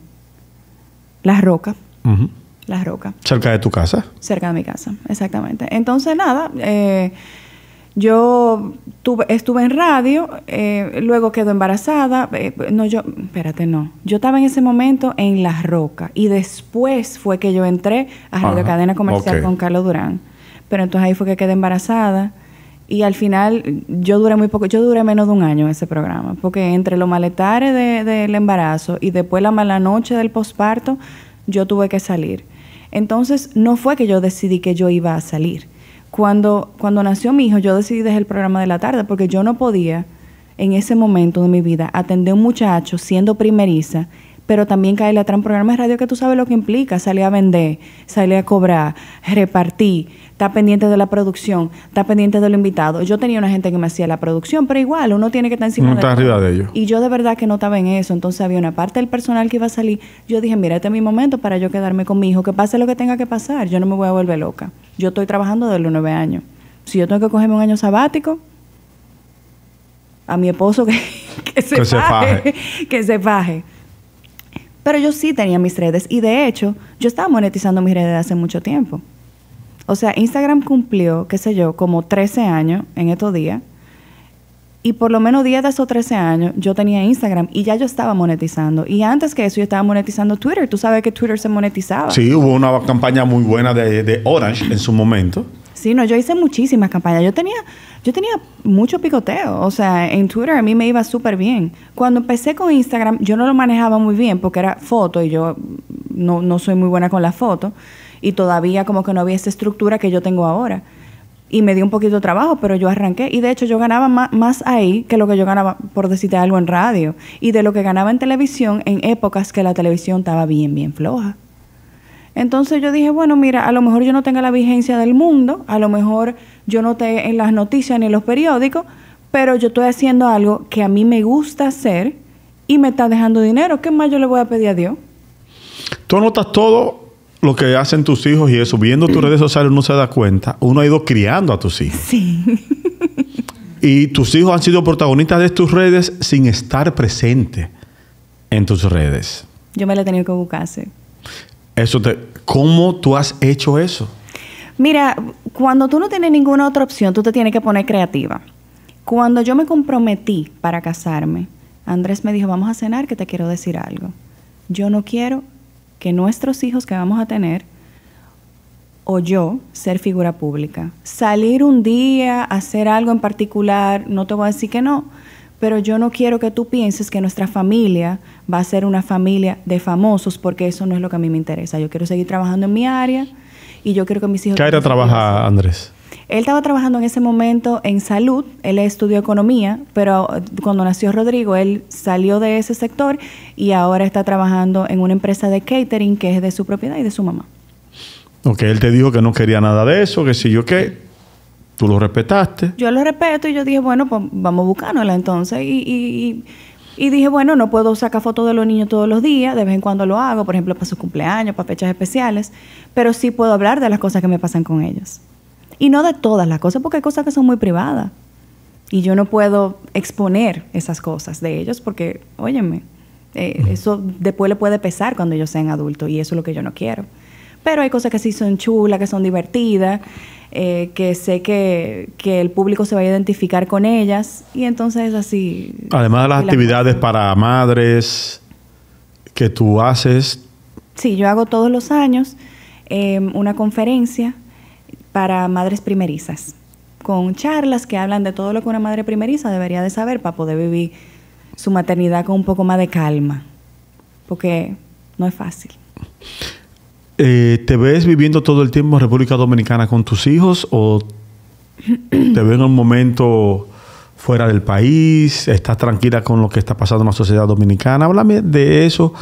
Las Rocas. Las Rocas. ¿Cerca de tu casa? Cerca de mi casa, exactamente. Entonces, nada, eh, yo tuve, estuve en radio, eh, luego quedó embarazada. Eh, no, yo, espérate, no. Yo estaba en ese momento en Las Rocas y después fue que yo entré a Radio Cadena Comercial con Carlos Durán. Pero entonces ahí fue que quedé embarazada. Y al final yo duré muy poco, yo duré menos de un año en ese programa, porque entre los maletares del embarazo y después la mala noche del posparto, yo tuve que salir. Entonces no fue que yo decidí que yo iba a salir. Cuando, cuando nació mi hijo, yo decidí dejar el programa de la tarde, porque yo no podía en ese momento de mi vida atender a un muchacho siendo primeriza pero también cae la en programa de radio que tú sabes lo que implica, salir a vender, salir a cobrar, repartir, está pendiente de la producción, está pendiente de los invitados. Yo tenía una gente que me hacía la producción, pero igual uno tiene que estar encima ¿No está arriba de ellos. Y yo de verdad que no estaba en eso, entonces había una parte del personal que iba a salir. Yo dije, mira, este es mi momento para yo quedarme con mi hijo, que pase lo que tenga que pasar, yo no me voy a volver loca. Yo estoy trabajando desde los nueve años. Si yo tengo que cogerme un año sabático, a mi esposo que, que se, que se faje. que se faje. Pero yo sí tenía mis redes y de hecho yo estaba monetizando mis redes hace mucho tiempo. O sea, Instagram cumplió, qué sé yo, como 13 años en estos días. Y por lo menos 10 de esos 13 años yo tenía Instagram y ya yo estaba monetizando. Y antes que eso yo estaba monetizando Twitter. Tú sabes que Twitter se monetizaba. Sí, hubo una campaña muy buena de, de Orange en su momento Sí, no, yo hice muchísimas campañas. Yo tenía, yo tenía mucho picoteo. O sea, en Twitter a mí me iba súper bien. Cuando empecé con Instagram, yo no lo manejaba muy bien porque era foto y yo no, no soy muy buena con la foto. Y todavía como que no había esa estructura que yo tengo ahora. Y me dio un poquito de trabajo, pero yo arranqué. Y de hecho yo ganaba más ahí que lo que yo ganaba, por decirte algo, en radio. Y de lo que ganaba en televisión en épocas que la televisión estaba bien, bien floja. Entonces yo dije, bueno, mira, a lo mejor yo no tenga la vigencia del mundo, a lo mejor yo no esté en las noticias ni en los periódicos, pero yo estoy haciendo algo que a mí me gusta hacer y me está dejando dinero. ¿Qué más yo le voy a pedir a Dios? Tú notas todo lo que hacen tus hijos y eso, viendo tus redes sociales uno se da cuenta, uno ha ido criando a tus hijos. Sí. y tus hijos han sido protagonistas de tus redes sin estar presente en tus redes. Yo me la he tenido que buscar, eso te, ¿Cómo tú has hecho eso? Mira, cuando tú no tienes ninguna otra opción, tú te tienes que poner creativa. Cuando yo me comprometí para casarme, Andrés me dijo, vamos a cenar, que te quiero decir algo. Yo no quiero que nuestros hijos que vamos a tener o yo ser figura pública. Salir un día, hacer algo en particular, no te voy a decir que no, pero yo no quiero que tú pienses que nuestra familia va a ser una familia de famosos porque eso no es lo que a mí me interesa. Yo quiero seguir trabajando en mi área y yo quiero que mis hijos... ¿Qué era trabaja Andrés? Él estaba trabajando en ese momento en salud, él estudió economía, pero eh, cuando nació Rodrigo, él salió de ese sector y ahora está trabajando en una empresa de catering que es de su propiedad y de su mamá. Ok, él te dijo que no quería nada de eso, que si yo qué Tú lo respetaste. Yo lo respeto y yo dije, bueno, pues vamos a entonces. Y, dije, bueno, no puedo sacar fotos de los niños todos los días, de vez en cuando lo hago, por ejemplo, para su cumpleaños, para fechas especiales, pero sí puedo hablar de las cosas que me pasan con ellos. Y no de todas las cosas, porque hay cosas que son muy privadas. Y yo no puedo exponer esas cosas de ellos porque, óyeme, eh, mm. eso después le puede pesar cuando ellos sean adultos y eso es lo que yo no quiero. Pero hay cosas que sí son chulas, que son divertidas. Eh, que sé que, el público se va a identificar con ellas y entonces así... Además de las actividades para madres que tú haces. Sí, yo hago todos los años em, una conferencia para madres primerizas, con charlas que hablan de todo lo que una madre primeriza debería de saber para poder vivir su maternidad con un poco más de calma, porque no es fácil. Eh, ¿Te ves viviendo todo el tiempo en República Dominicana con tus hijos o te ves en un momento fuera del país? ¿Estás tranquila con lo que está pasando en la sociedad dominicana? Háblame de eso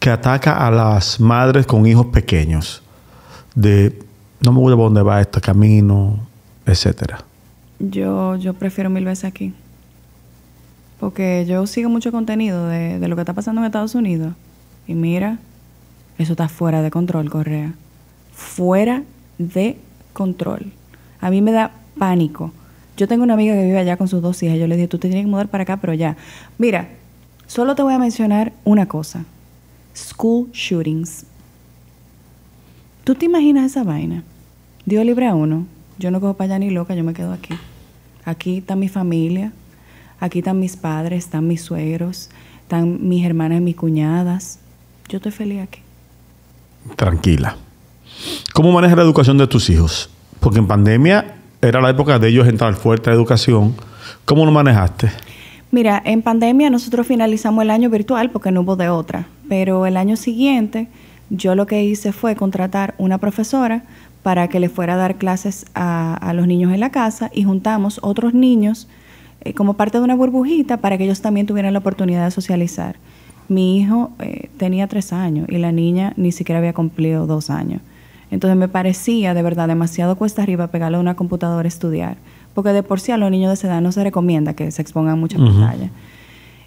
que ataca a las madres con hijos pequeños. De no me voy a dónde va este camino, etcétera. Yo, yo prefiero mil veces aquí. Porque yo sigo mucho contenido de, de lo que está pasando en Estados Unidos. Y mira, eso está fuera de control, Correa. Fuera de control. A mí me da pánico. Yo tengo una amiga que vive allá con sus dos hijas. Yo le dije, tú te tienes que mudar para acá, pero ya. Mira, solo te voy a mencionar una cosa. School shootings. ¿Tú te imaginas esa vaina? Dios libre a uno. Yo no cojo para allá ni loca, yo me quedo aquí. Aquí está mi familia, aquí están mis padres, están mis suegros, están mis hermanas y mis cuñadas. Yo estoy feliz aquí tranquila. ¿Cómo manejas la educación de tus hijos? Porque en pandemia era la época de ellos entrar fuerte a educación. ¿Cómo lo manejaste? Mira, en pandemia nosotros finalizamos el año virtual porque no hubo de otra, pero el año siguiente yo lo que hice fue contratar una profesora para que le fuera a dar clases a, los niños en la casa y juntamos otros niños eh, como parte de una burbujita para que ellos también tuvieran la oportunidad de socializar mi hijo eh, tenía tres años y la niña ni siquiera había cumplido dos años. Entonces me parecía de verdad demasiado cuesta arriba pegarle a una computadora a estudiar, porque de por sí a los niños de esa edad no se recomienda que se expongan muchas pantallas.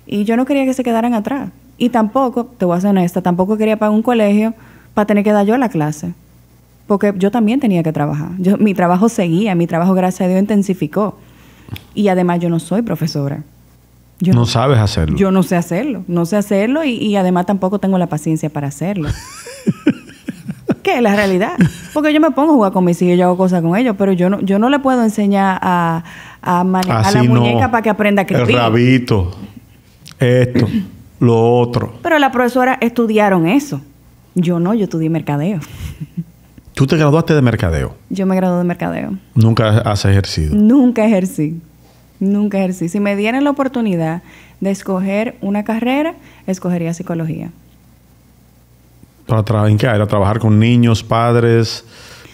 Y yo no quería que se quedaran atrás. Y tampoco, te voy a ser honesta, tampoco quería pagar un colegio para tener que dar yo la clase, porque yo también tenía que trabajar. Yo, mi trabajo seguía, mi trabajo, gracias a Dios, intensificó. Y además yo no soy profesora no, sabes hacerlo. Yo no sé hacerlo. No sé hacerlo y, además tampoco tengo la paciencia para hacerlo. ¿Qué es la realidad? Porque yo me pongo a jugar con mis hijos, yo hago cosas con ellos, pero yo no, yo no le puedo enseñar a, la muñeca para que aprenda a escribir. El rabito, esto, lo otro. Pero la profesora estudiaron eso. Yo no, yo estudié mercadeo. ¿Tú te graduaste de mercadeo? Yo me gradué de mercadeo. ¿Nunca has ejercido? Nunca ejercí. Nunca ejercí. Si me dieran la oportunidad de escoger una carrera, escogería psicología. ¿Para ¿En qué era? ¿Trabajar con niños, padres,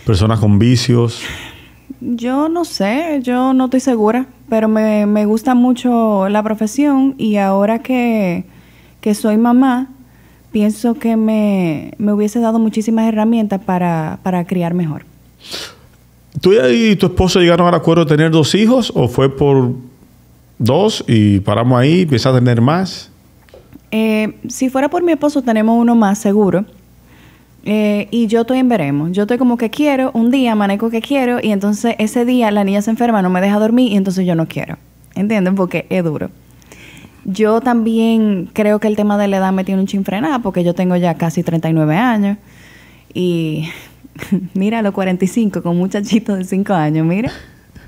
personas con vicios? Yo no sé, yo no estoy segura, pero me, gusta mucho la profesión y ahora que, soy mamá, pienso que me, hubiese dado muchísimas herramientas para, para criar mejor. ¿Tú y tu esposo llegaron al acuerdo de tener dos hijos o fue por dos y paramos ahí y empiezas a tener más? Eh, si fuera por mi esposo, tenemos uno más seguro. Eh, y yo estoy en veremos. Yo estoy como que quiero, un día manejo que quiero, y entonces ese día la niña se enferma, no me deja dormir, y entonces yo no quiero. ¿Entienden? Porque es duro. Yo también creo que el tema de la edad me tiene un chinfrenado, porque yo tengo ya casi 39 años, y mira, a los 45 con muchachito de 5 años, mira.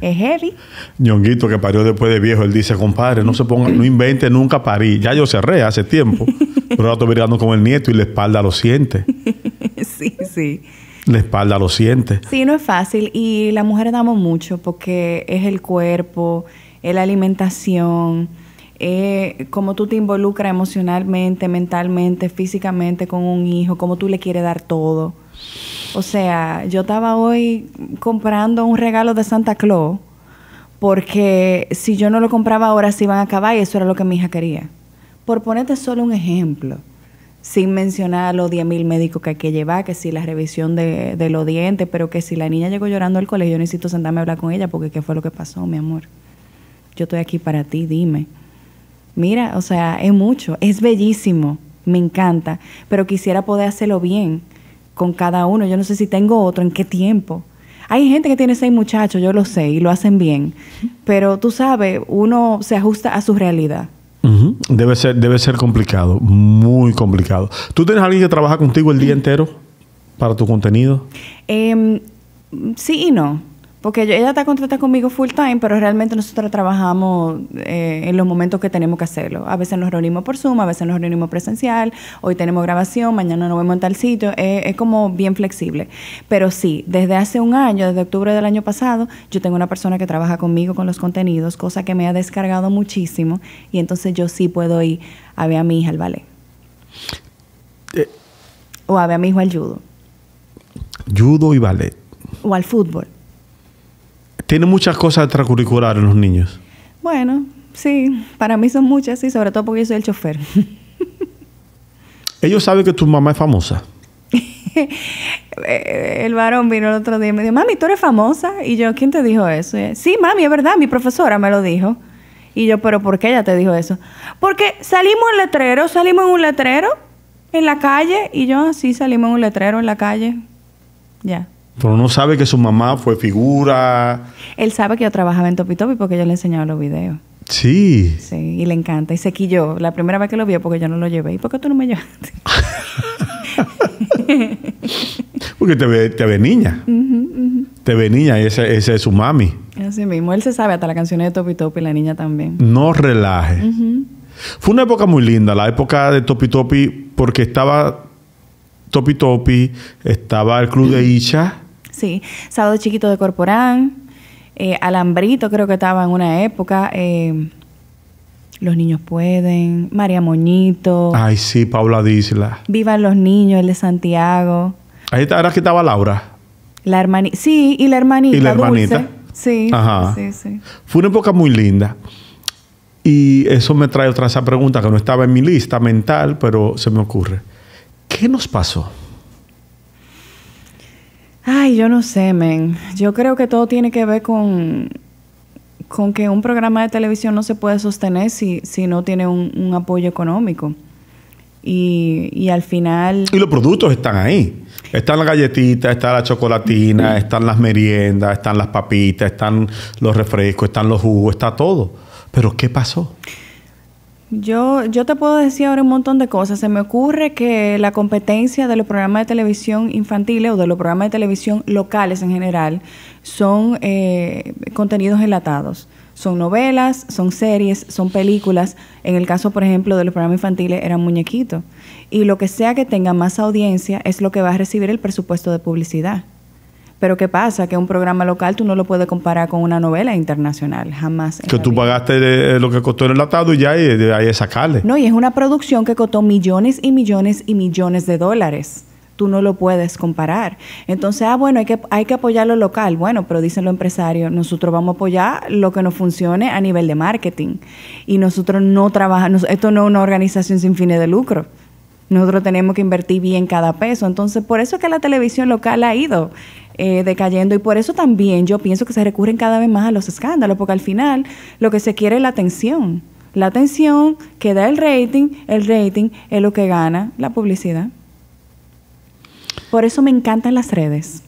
Es heavy. Ñonguito que parió después de viejo, él dice, compadre, no se ponga, no invente nunca parir Ya yo cerré hace tiempo. pero ahora estoy mirando con el nieto y la espalda lo siente. sí, sí. La espalda lo siente. Sí, no es fácil. Y las mujeres damos mucho porque es el cuerpo, es la alimentación, Es eh, cómo tú te involucras emocionalmente, mentalmente, físicamente con un hijo, cómo tú le quieres dar todo. O sea, yo estaba hoy comprando un regalo de Santa Claus porque si yo no lo compraba ahora se iban a acabar y eso era lo que mi hija quería. Por ponerte solo un ejemplo, sin mencionar los 10.000 médicos que hay que llevar, que si la revisión de, de, los dientes, pero que si la niña llegó llorando al colegio, yo necesito sentarme a hablar con ella porque qué fue lo que pasó, mi amor. Yo estoy aquí para ti, dime. Mira, o sea, es mucho, es bellísimo, me encanta, pero quisiera poder hacerlo bien con cada uno. Yo no sé si tengo otro, en qué tiempo. Hay gente que tiene seis muchachos, yo lo sé, y lo hacen bien. Pero tú sabes, uno se ajusta a su realidad. debe, ser, debe ser complicado, muy complicado. ¿Tú tienes alguien que trabaja contigo el día entero para tu contenido? Em, sí y no. Porque ella está contratada conmigo full time, pero realmente nosotros trabajamos eh, en los momentos que tenemos que hacerlo. A veces nos reunimos por Zoom, a veces nos reunimos presencial, hoy tenemos grabación, mañana nos vemos en tal sitio, eh, es como bien flexible. Pero sí, desde hace un año, desde octubre del año pasado, yo tengo una persona que trabaja conmigo con los contenidos, cosa que me ha descargado muchísimo, y entonces yo sí puedo ir a ver a mi hija al ballet. Eh. O a ver a mi hijo al judo. Judo y ballet. O al fútbol. Tiene muchas cosas extracurriculares los niños. Bueno, sí, para mí son muchas, sí, sobre todo porque yo soy el chofer. Ellos saben que tu mamá es famosa. el varón vino el otro día y me dijo, mami, tú eres famosa. Y yo, ¿quién te dijo eso? sí, mami, es verdad, mi profesora me lo dijo. Y yo, ¿pero por qué ella te dijo eso? Porque salimos en letrero, salimos en un letrero en la calle. Y yo, ah, sí, salimos en un letrero en la calle. Ya. Pero no sabe que su mamá fue figura. Él sabe que yo trabajaba en Topi Topi porque yo le enseñaba los videos. Sí. Sí, y le encanta. Y se quilló. La primera vez que lo vio porque yo no lo llevé. ¿Y por qué tú no me llevaste? porque te ve, niña. Te ve niña y ese es su mami. Así mismo. Él se sabe hasta las canciones de Topi Topi, la niña también. No relaje. Fue una época muy linda, la época de Topi Topi, porque estaba Topi Topi, estaba el club de Isha sí. Sábado Chiquito de Corporán, eh, Alambrito creo que estaba en una época. Eh, los niños pueden, María Moñito. Ay, sí, Paula Disla. Vivan los niños, el de Santiago. Ahí está, ahora que estaba Laura. La hermanita. Sí, y la hermanita. Y la hermanita. Sí. Ajá. Sí, sí. Fue una época muy linda. Y eso me trae otra esa pregunta que no estaba en mi lista mental, pero se me ocurre. ¿Qué nos pasó? Ay, yo no sé, men. Yo creo que todo tiene que ver con, con que un programa de televisión no se puede sostener si, no tiene un, apoyo económico. Y, y, al final... Y los productos están ahí. Están las galletitas, está la chocolatina, mm. están las meriendas, están las papitas, están los refrescos, están los jugos, está todo. Pero ¿qué pasó? Yo, yo te puedo decir ahora un montón de cosas. Se me ocurre que la competencia de los programas de televisión infantiles o de los programas de televisión locales en general son eh, contenidos relatados. Son novelas, son series, son películas. En el caso, por ejemplo, de los programas infantiles eran muñequitos. Y lo que sea que tenga más audiencia es lo que va a recibir el presupuesto de publicidad. Pero ¿qué pasa? Que un programa local tú no lo puedes comparar con una novela internacional, jamás. Que tú pagaste eh, eh, lo que costó el enlatado y ya y de eh, ahí sacarle. No, y es una producción que costó millones y millones y millones de dólares tú no lo puedes comparar. Entonces, ah, bueno, hay que, hay que apoyar lo local. Bueno, pero dicen los empresarios, nosotros vamos a apoyar lo que nos funcione a nivel de marketing. Y nosotros no trabajamos, esto no es una organización sin fines de lucro. Nosotros tenemos que invertir bien cada peso. Entonces, por eso es que la televisión local ha ido eh, decayendo. Y por eso también yo pienso que se recurren cada vez más a los escándalos, porque al final lo que se quiere es la atención. La atención que da el rating, el rating es lo que gana la publicidad. Por eso me encantan las redes.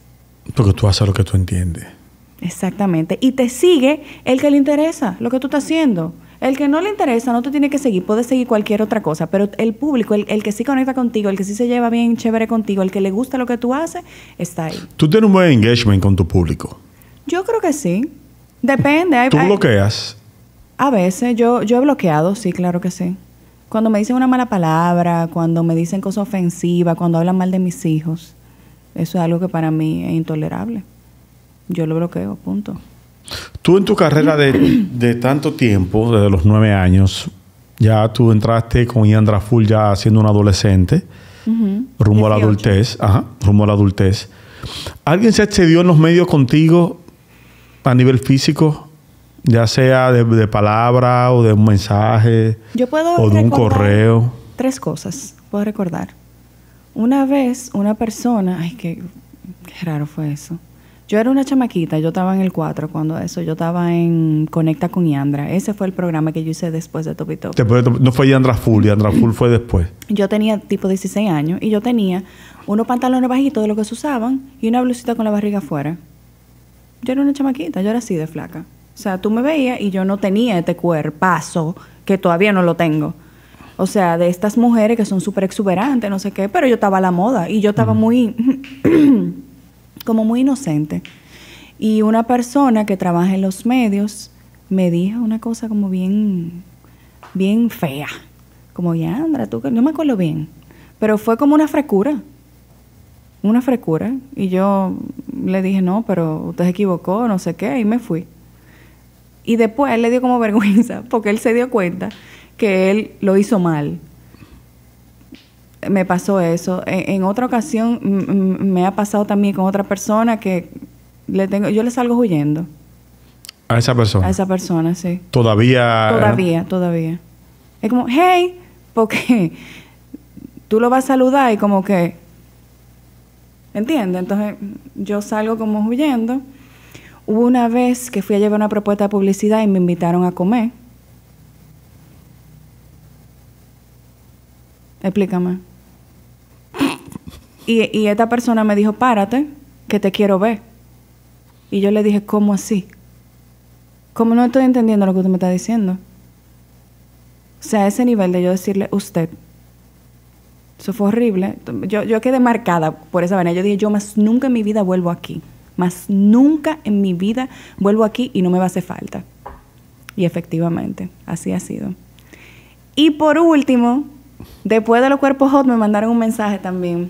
Porque tú haces lo que tú entiendes. Exactamente. Y te sigue el que le interesa, lo que tú estás haciendo. El que no le interesa no te tiene que seguir, puede seguir cualquier otra cosa, pero el público, el, que sí conecta contigo, el que sí se lleva bien chévere contigo, el que le gusta lo que tú haces, está ahí. ¿Tú tienes un buen engagement con tu público? Yo creo que sí. Depende. ¿Tú bloqueas? A veces, yo, yo he bloqueado, sí, claro que sí. Cuando me dicen una mala palabra, cuando me dicen cosas ofensivas, cuando hablan mal de mis hijos, eso es algo que para mí es intolerable. Yo lo bloqueo, punto. Tú en tu carrera de, tanto tiempo, desde los nueve años, ya tú entraste con Iandra Full ya siendo un adolescente, rumbo a la adultez, ajá, la adultez. ¿Alguien se excedió en los medios contigo a nivel físico? Ya sea de, palabra o de un mensaje o de un correo. Tres cosas puedo recordar. Una vez una persona, ay, qué raro fue eso yo era una chamaquita, yo estaba en el 4 cuando eso, yo estaba en Conecta con Yandra. Ese fue el programa que yo hice después de Topito. Top. no fue Yandra Full, Yandra Full fue después. Yo tenía tipo 16 años y yo tenía unos pantalones bajitos de los que se usaban y una blusita con la barriga afuera. Yo era una chamaquita, yo era así de flaca. O sea, tú me veías y yo no tenía este cuerpazo que todavía no lo tengo. O sea, de estas mujeres que son súper exuberantes, no sé qué, pero yo estaba a la moda y yo estaba muy... como muy inocente. Y una persona que trabaja en los medios me dijo una cosa como bien, bien fea. Como, ya, Andra, tú, no me acuerdo bien. Pero fue como una frecura. Una frecura. Y yo le dije, no, pero usted se equivocó, no sé qué, y me fui. Y después él le dio como vergüenza, porque él se dio cuenta que él lo hizo mal me pasó eso. En, otra ocasión me ha pasado también con otra persona que le tengo, yo le salgo huyendo. A esa persona. A esa persona, sí. Todavía. ¿eh? Todavía, todavía. Es como, hey, porque tú lo vas a saludar y como que, ¿entiendes? Entonces yo salgo como huyendo. Hubo una vez que fui a llevar una propuesta de publicidad y me invitaron a comer. Explícame. Y, esta persona me dijo, párate, que te quiero ver. Y yo le dije, ¿cómo así? Como no estoy entendiendo lo que usted me está diciendo. O sea, ese nivel de yo decirle usted. Eso fue horrible. Yo, yo quedé marcada por esa manera. Yo dije, yo más nunca en mi vida vuelvo aquí. Más nunca en mi vida vuelvo aquí y no me va a hacer falta. Y efectivamente, así ha sido. Y por último, después de los cuerpos hot me mandaron un mensaje también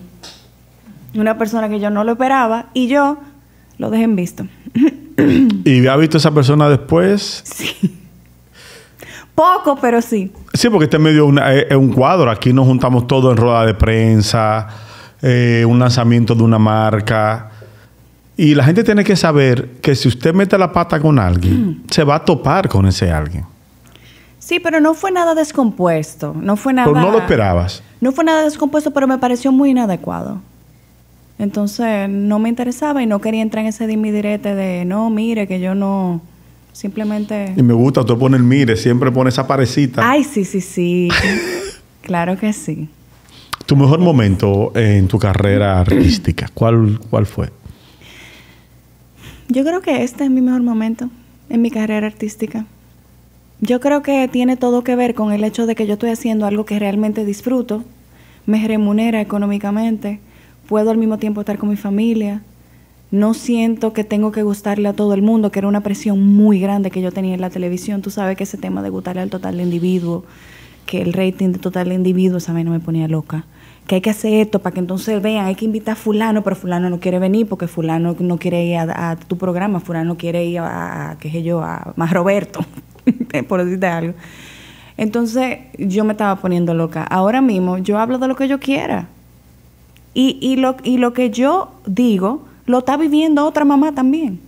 una persona que yo no lo esperaba y yo lo dejé en visto. ¿Y ha visto esa persona después? Sí. Poco, pero sí. Sí, porque este medio es un cuadro. Aquí nos juntamos todos en rueda de prensa, eh, un lanzamiento de una marca. Y la gente tiene que saber que si usted mete la pata con alguien, mm. se va a topar con ese alguien. Sí, pero no fue nada descompuesto. No fue nada. no lo esperabas. No fue nada descompuesto, pero me pareció muy inadecuado. Entonces no me interesaba y no quería entrar en ese dimidirete de, no, mire, que yo no, simplemente... Y me gusta, tú pones el mire, siempre pones esa parecita. Ay, sí, sí, sí. claro que sí. ¿Tu mejor momento en tu carrera artística? ¿Cuál, cuál fue? Yo creo que este es mi mejor momento en mi carrera artística. Yo creo que tiene todo que ver con el hecho de que yo estoy haciendo algo que realmente disfruto, me remunera económicamente puedo al mismo tiempo estar con mi familia. No siento que tengo que gustarle a todo el mundo, que era una presión muy grande que yo tenía en la televisión. Tú sabes que ese tema de gustarle al total individuo, que el rating de total de individuo, mí no me ponía loca. Que hay que hacer esto para que entonces vean, hay que invitar a fulano, pero fulano no quiere venir porque fulano no quiere ir a, tu programa, fulano quiere ir a, a qué sé yo, a más Roberto, por decirte algo. Entonces yo me estaba poniendo loca. Ahora mismo yo hablo de lo que yo quiera. Y, y, lo, y lo que yo digo lo está viviendo otra mamá también.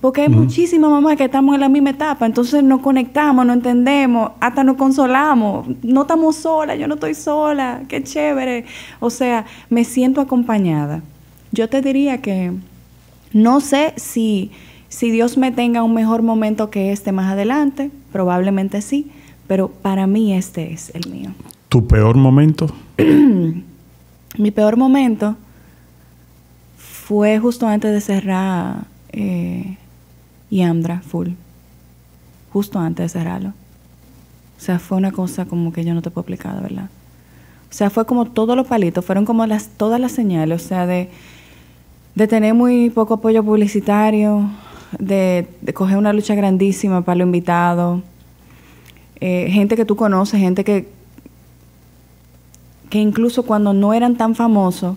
Porque hay muchísimas mamás que estamos en la misma etapa, entonces nos conectamos, nos entendemos, hasta nos consolamos. No estamos solas, yo no estoy sola, qué chévere. O sea, me siento acompañada. Yo te diría que no sé si, si Dios me tenga un mejor momento que este más adelante, probablemente sí, pero para mí este es el mío. ¿Tu peor momento? Mi peor momento fue justo antes de cerrar eh, Yandra full. Justo antes de cerrarlo. O sea, fue una cosa como que yo no te puedo explicar, verdad. O sea, fue como todos los palitos, fueron como las, todas las señales, o sea, de, tener muy poco apoyo publicitario, de, coger una lucha grandísima para lo invitado, eh, gente que tú conoces, gente que, que incluso cuando no eran tan famosos,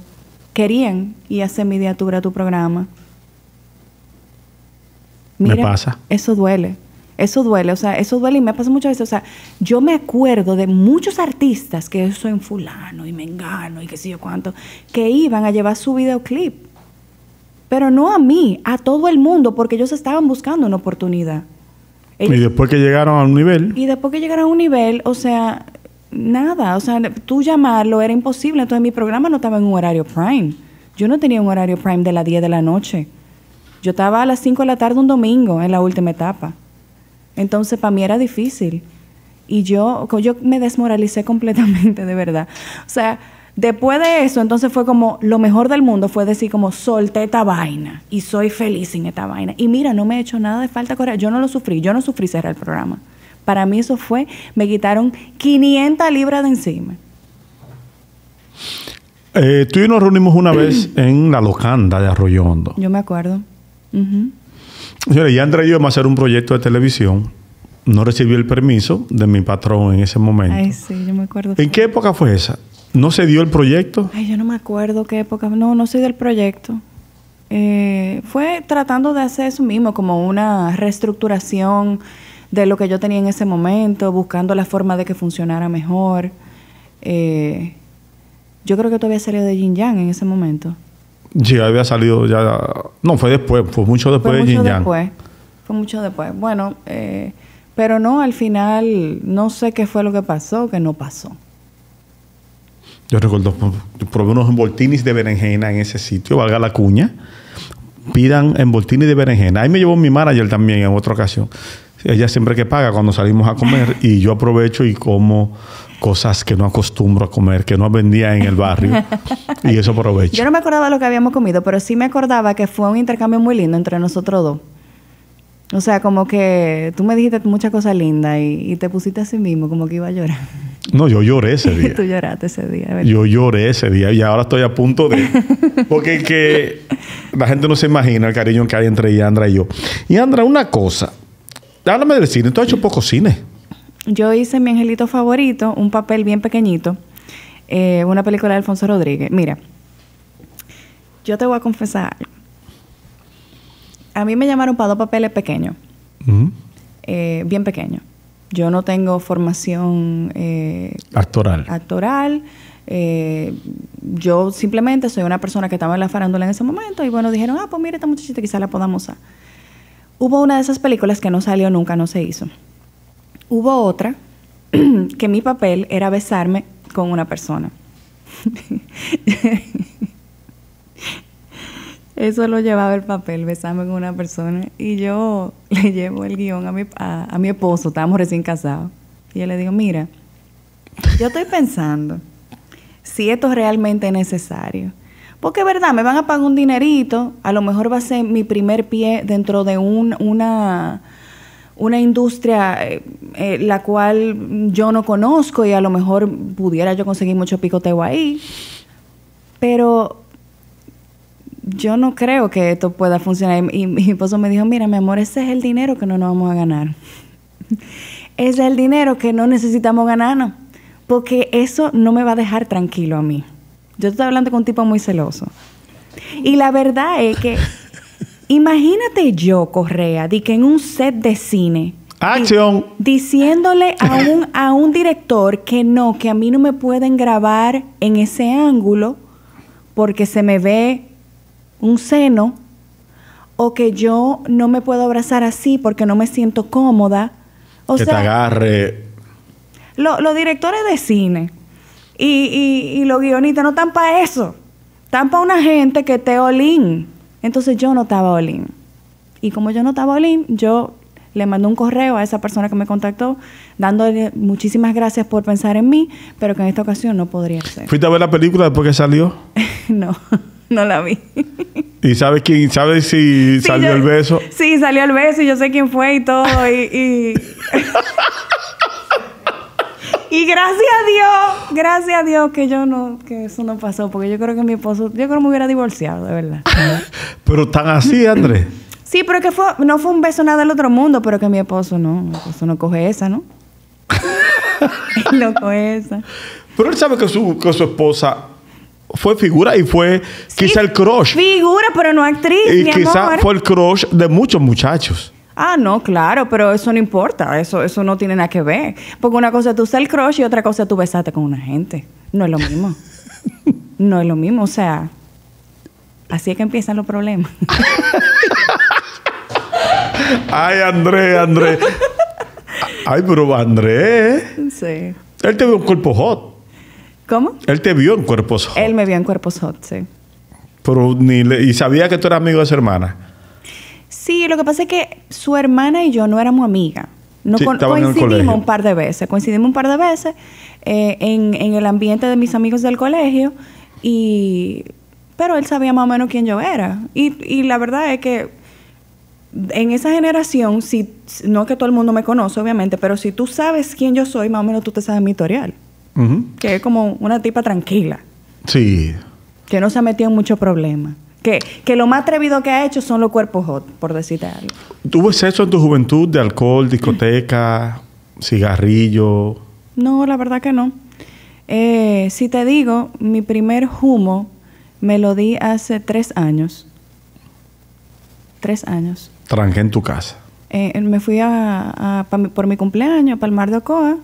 querían ir a hacer a tu programa. me pasa. Eso duele. Eso duele, o sea, eso duele y me pasa muchas veces. O sea, yo me acuerdo de muchos artistas que son en fulano y me engano y qué sé yo cuánto, que iban a llevar su videoclip. Pero no a mí, a todo el mundo, porque ellos estaban buscando una oportunidad. y después que llegaron a un nivel. Y después que llegaron a un nivel, o sea, nada, o sea, tú llamarlo era imposible, entonces mi programa no estaba en un horario prime. Yo no tenía un horario prime de las 10 de la noche. Yo estaba a las 5 de la tarde un domingo en la última etapa. Entonces para mí era difícil. Y yo, yo me desmoralicé completamente, de verdad. O sea, después de eso, entonces fue como lo mejor del mundo fue decir como solté esta vaina y soy feliz sin esta vaina. Y mira, no me he hecho nada de falta correr. Yo no lo sufrí, yo no sufrí cerrar el programa. Para mí eso fue, me quitaron 500 libras de encima. Eh, tú y nos reunimos una vez en la locanda de Arroyo Hondo. Yo me acuerdo. Y André y yo íbamos a hacer un proyecto de televisión. No recibí el permiso de mi patrón en ese momento. Ay, sí, yo me acuerdo. ¿En qué época fue esa? ¿No se dio el proyecto? Ay, yo no me acuerdo qué época. No, no dio del proyecto. Eh, fue tratando de hacer eso mismo, como una reestructuración de lo que yo tenía en ese momento, buscando la forma de que funcionara mejor. Eh, yo creo que tú habías salido de Jin Yang en ese momento. Sí, había salido ya. No, fue después, fue mucho después fue de mucho después. Fue mucho después. Bueno, eh, pero no, al final no sé qué fue lo que pasó, que no pasó. Yo recuerdo, probé unos envoltinis de berenjena en ese sitio, valga la cuña. Pidan envoltinis de berenjena. Ahí me llevó mi manager también en otra ocasión ella siempre que paga cuando salimos a comer y yo aprovecho y como cosas que no acostumbro a comer, que no vendía en el barrio y eso aprovecho. Yo no me acordaba de lo que habíamos comido, pero sí me acordaba que fue un intercambio muy lindo entre nosotros dos. O sea, como que tú me dijiste muchas cosas lindas y, te pusiste a así mismo, como que iba a llorar. No, yo lloré ese día. Tú lloraste ese día. Yo lloré ese día y ahora estoy a punto de... Porque que la gente no se imagina el cariño que hay entre Yandra y yo. Yandra, una cosa. Háblame del cine. Tú has hecho poco cine? Yo hice mi angelito favorito, un papel bien pequeñito, eh, una película de Alfonso Rodríguez. Mira, yo te voy a confesar algo. A mí me llamaron para dos papeles pequeños, eh, bien pequeños. Yo no tengo formación eh, actoral. actoral. yo simplemente soy una persona que estaba en la farándula en ese momento y bueno, dijeron, ah, pues mira, esta muchachita quizá la podamos usar. Hubo una de esas películas que no salió nunca, no se hizo. Hubo otra que mi papel era besarme con una persona. Eso lo llevaba el papel, besarme con una persona. Y yo le llevo el guión a mi, a, mi esposo, estábamos recién casados. Y yo le digo, mira, yo estoy pensando si esto es realmente necesario. Porque es verdad, me van a pagar un dinerito, a lo mejor va a ser mi primer pie dentro de un, una, una industria eh, eh, la cual yo no conozco y a lo mejor pudiera yo conseguir mucho picoteo ahí. Pero yo no creo que esto pueda funcionar. Y, mi esposo me dijo, mira, mi amor, ese es el dinero que no nos vamos a ganar. ese es el dinero que no necesitamos ganarnos. Porque eso no me va a dejar tranquilo a mí. Yo estoy hablando con un tipo muy celoso. Y la verdad es que, imagínate yo, Correa, di que en un set de cine. ¡Acción! Diciéndole a un, director que no, que a mí no me pueden grabar en ese ángulo porque se me ve un seno o que yo no me puedo abrazar así porque no me siento cómoda. O que te agarre. los directores de cine y, y, y los guionistas no están para eso. Están para una gente que te olín. Entonces yo no estaba olín. Y como yo no estaba olín, yo le mandé un correo a esa persona que me contactó, dándole muchísimas gracias por pensar en mí, pero que en esta ocasión no podría ser. ¿Fuiste a ver la película después que salió? no, no la vi. ¿Y sabes quién? ¿Sabes si salió el beso? Sí, salió el beso y yo sé quién fue y todo. y... Y gracias a Dios, gracias a Dios que yo no, que eso no pasó, porque yo creo que mi esposo, yo creo que me hubiera divorciado, de verdad. pero tan así, Andrés. Sí, pero que no fue un beso nada del otro mundo, pero que mi esposo no, mi esposo no coge esa, ¿no? no coge esa. Pero él sabe que su, su esposa fue figura y fue quizá el crush. Figura, pero no actriz. Y quizá fue el crush de muchos muchachos. Ah, no, claro, pero eso no importa, eso, eso no tiene nada que ver. Porque una cosa es tú ser el crush y otra cosa es tú besarte con una gente. No es lo mismo. no es lo mismo, o sea, así es que empiezan los problemas. Ay, André, André. Ay, pero André. Sí. Él te vio en cuerpo hot. ¿Cómo? Él te vio en Cuerpo hot. Él me vio en Cuerpo hot, sí. Pero ni y sabía que tú eras amigo de su hermana. Sí, lo que pasa es que su hermana y yo no éramos amigas. No coincidimos un par de veces, coincidimos un par de veces eh, en, el ambiente de mis amigos del colegio, y pero él sabía más o menos quién yo era. Y, y la verdad es que en esa generación, si, no que todo el mundo me conoce, obviamente, pero si tú sabes quién yo soy, más o menos tú te sabes mi historial. Que es como una tipa tranquila. Sí. Que no se ha metido en muchos problemas. Que, lo más atrevido que ha hecho son los cuerpos hot, por decirte algo. ¿Tuvo exceso en tu juventud de alcohol, discoteca, cigarrillo? No, la verdad que no. Eh, si te digo, mi primer humo me lo di hace tres años. Tres años. Tranqué en tu casa. Eh, me fui por mi cumpleaños a Palmar de Ocoa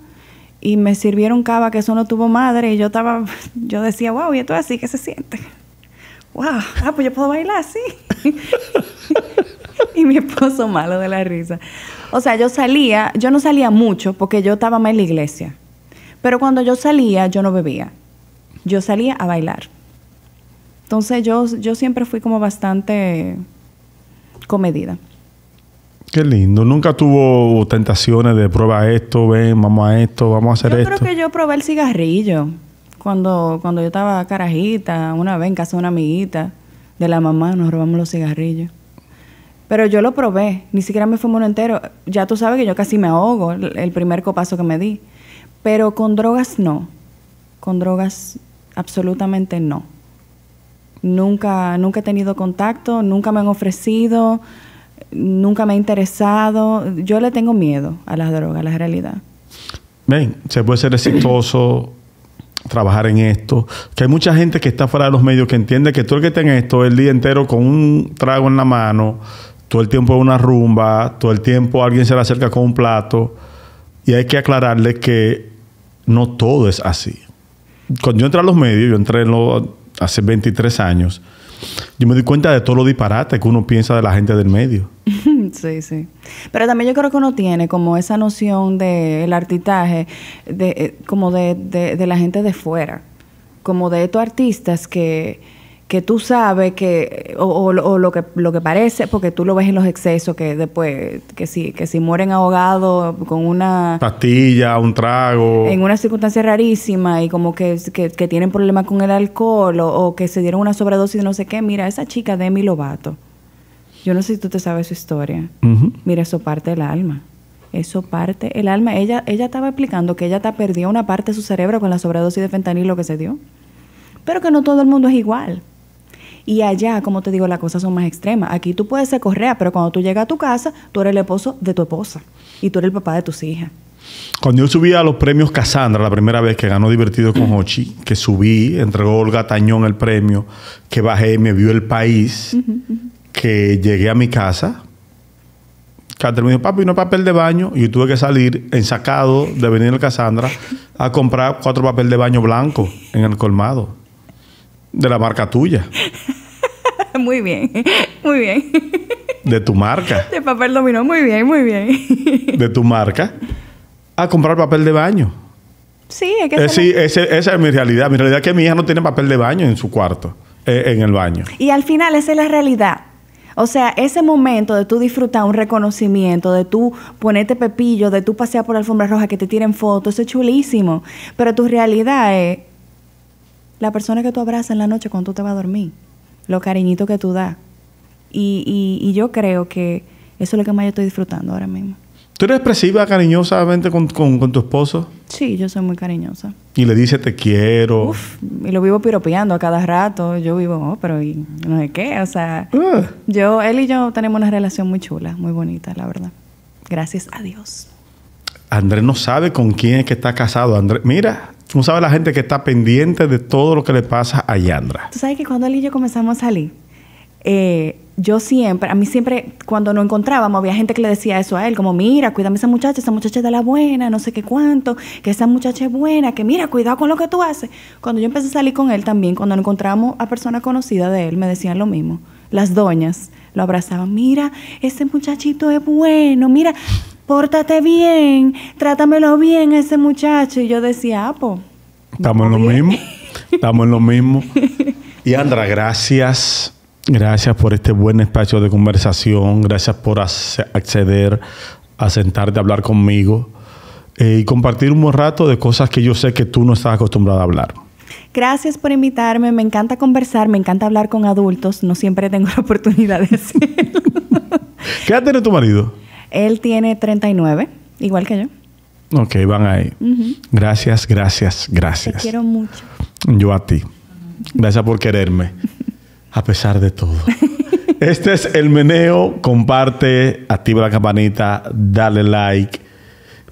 y me sirvieron cava que eso no tuvo madre y yo estaba, yo decía, wow, y esto es así que se siente wow, ah, pues yo puedo bailar sí. y mi esposo malo de la risa. O sea, yo salía, yo no salía mucho porque yo estaba más en la iglesia. Pero cuando yo salía, yo no bebía. Yo salía a bailar. Entonces yo, yo siempre fui como bastante comedida. Qué lindo. Nunca tuvo tentaciones de prueba esto, ven, vamos a esto, vamos a hacer esto. Yo creo que yo probé el cigarrillo. Cuando, cuando yo estaba carajita, una vez en casa de una amiguita de la mamá, nos robamos los cigarrillos. Pero yo lo probé, ni siquiera me fumé uno entero. Ya tú sabes que yo casi me ahogo el primer copazo que me di. Pero con drogas no. Con drogas absolutamente no. Nunca, nunca he tenido contacto, nunca me han ofrecido, nunca me ha interesado. Yo le tengo miedo a las drogas, a la realidad. Ven, se puede ser exitoso trabajar en esto, que hay mucha gente que está fuera de los medios que entiende que tú el que está en esto el día entero con un trago en la mano, todo el tiempo una rumba, todo el tiempo alguien se le acerca con un plato, y hay que aclararle que no todo es así. Cuando yo entré a los medios, yo entré hace 23 años, yo me di cuenta de todo lo disparate que uno piensa de la gente del medio. sí, sí. Pero también yo creo que uno tiene como esa noción del de artitaje, eh, como de, de, de la gente de fuera, como de estos artistas que que tú sabes que, o, lo que lo que parece, porque tú lo ves en los excesos, que después, que si, que si mueren ahogados con una pastilla, un trago. En una circunstancia rarísima, y como que, que, tienen problemas con el alcohol, o, que se dieron una sobredosis de no sé qué. Mira, esa chica Demi Lovato. Yo no sé si tú te sabes su historia. Mira, eso parte el alma. Eso parte el alma. Ella, ella estaba explicando que ella te perdió una parte de su cerebro con la sobredosis de fentanilo que se dio. Pero que no todo el mundo es igual. Y allá, como te digo, las cosas son más extremas. Aquí tú puedes ser correa, pero cuando tú llegas a tu casa, tú eres el esposo de tu esposa y tú eres el papá de tus hijas. Cuando yo subí a los premios Casandra, la primera vez que ganó Divertido con Hochi, que subí, entregó Olga Tañón el premio, que bajé, y me vio el país, que llegué a mi casa. que me papi, no papel de baño. Y tuve que salir ensacado de venir al Casandra a comprar cuatro papeles de baño blanco en el colmado de la marca tuya. muy bien, muy bien. De tu marca. De papel dominó, muy bien, muy bien. De tu marca a comprar papel de baño. Sí, es que... Eh, sí, esa es mi realidad. Mi realidad es que mi hija no tiene papel de baño en su cuarto, eh, en el baño. Y al final esa es la realidad. O sea, ese momento de tú disfrutar un reconocimiento, de tú ponerte pepillo, de tú pasear por la alfombra roja, que te tiren fotos, eso es chulísimo. Pero tu realidad es la persona que tú abrazas en la noche cuando tú te vas a dormir lo cariñito que tú das. Y, yo creo que eso es lo que más yo estoy disfrutando ahora mismo. ¿Tú eres expresiva cariñosamente con, tu esposo? Sí, yo soy muy cariñosa. Y le dice te quiero. Uf, y lo vivo piropeando a cada rato. Yo vivo, oh, pero y no sé qué. O sea, ah. yo, él y yo tenemos una relación muy chula, muy bonita, la verdad. Gracias a Dios. Andrés no sabe con quién es que está casado. Andrés, mira, ¿Cómo sabe la gente que está pendiente de todo lo que le pasa a Yandra. Tú sabes que cuando él y yo comenzamos a salir, eh, yo siempre, a mí siempre, cuando nos encontrábamos, había gente que le decía eso a él, como, mira, cuídame esa muchacha, esa muchacha es de la buena, no sé qué cuánto, que esa muchacha es buena, que mira, cuidado con lo que tú haces. Cuando yo empecé a salir con él también, cuando nos encontrábamos a personas conocidas de él, me decían lo mismo. Las doñas lo abrazaban, mira, ese muchachito es bueno, mira, pórtate bien, trátamelo bien ese muchacho. Y yo decía, ah, po. Estamos en lo mismo. Estamos en lo mismo. Y Andra, gracias. Gracias por este buen espacio de conversación. Gracias por acceder a sentarte a hablar conmigo eh, y compartir un buen rato de cosas que yo sé que tú no estás acostumbrada a hablar. Gracias por invitarme. Me encanta conversar, me encanta hablar con adultos. No siempre tengo la oportunidad de hacerlo. ¿Qué edad tu marido? Él tiene 39, igual que yo. Ok, van ahí. Gracias, gracias, gracias. Te quiero mucho. Yo a ti. Gracias por quererme, a pesar de todo. Este es el meneo. Comparte, activa la campanita, dale like.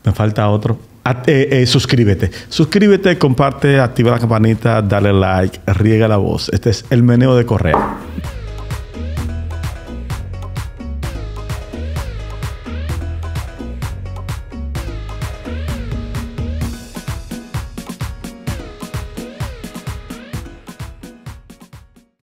Me falta otro. Eh, eh, suscríbete. Suscríbete, comparte, activa la campanita, dale like, riega la voz. Este es el meneo de correo.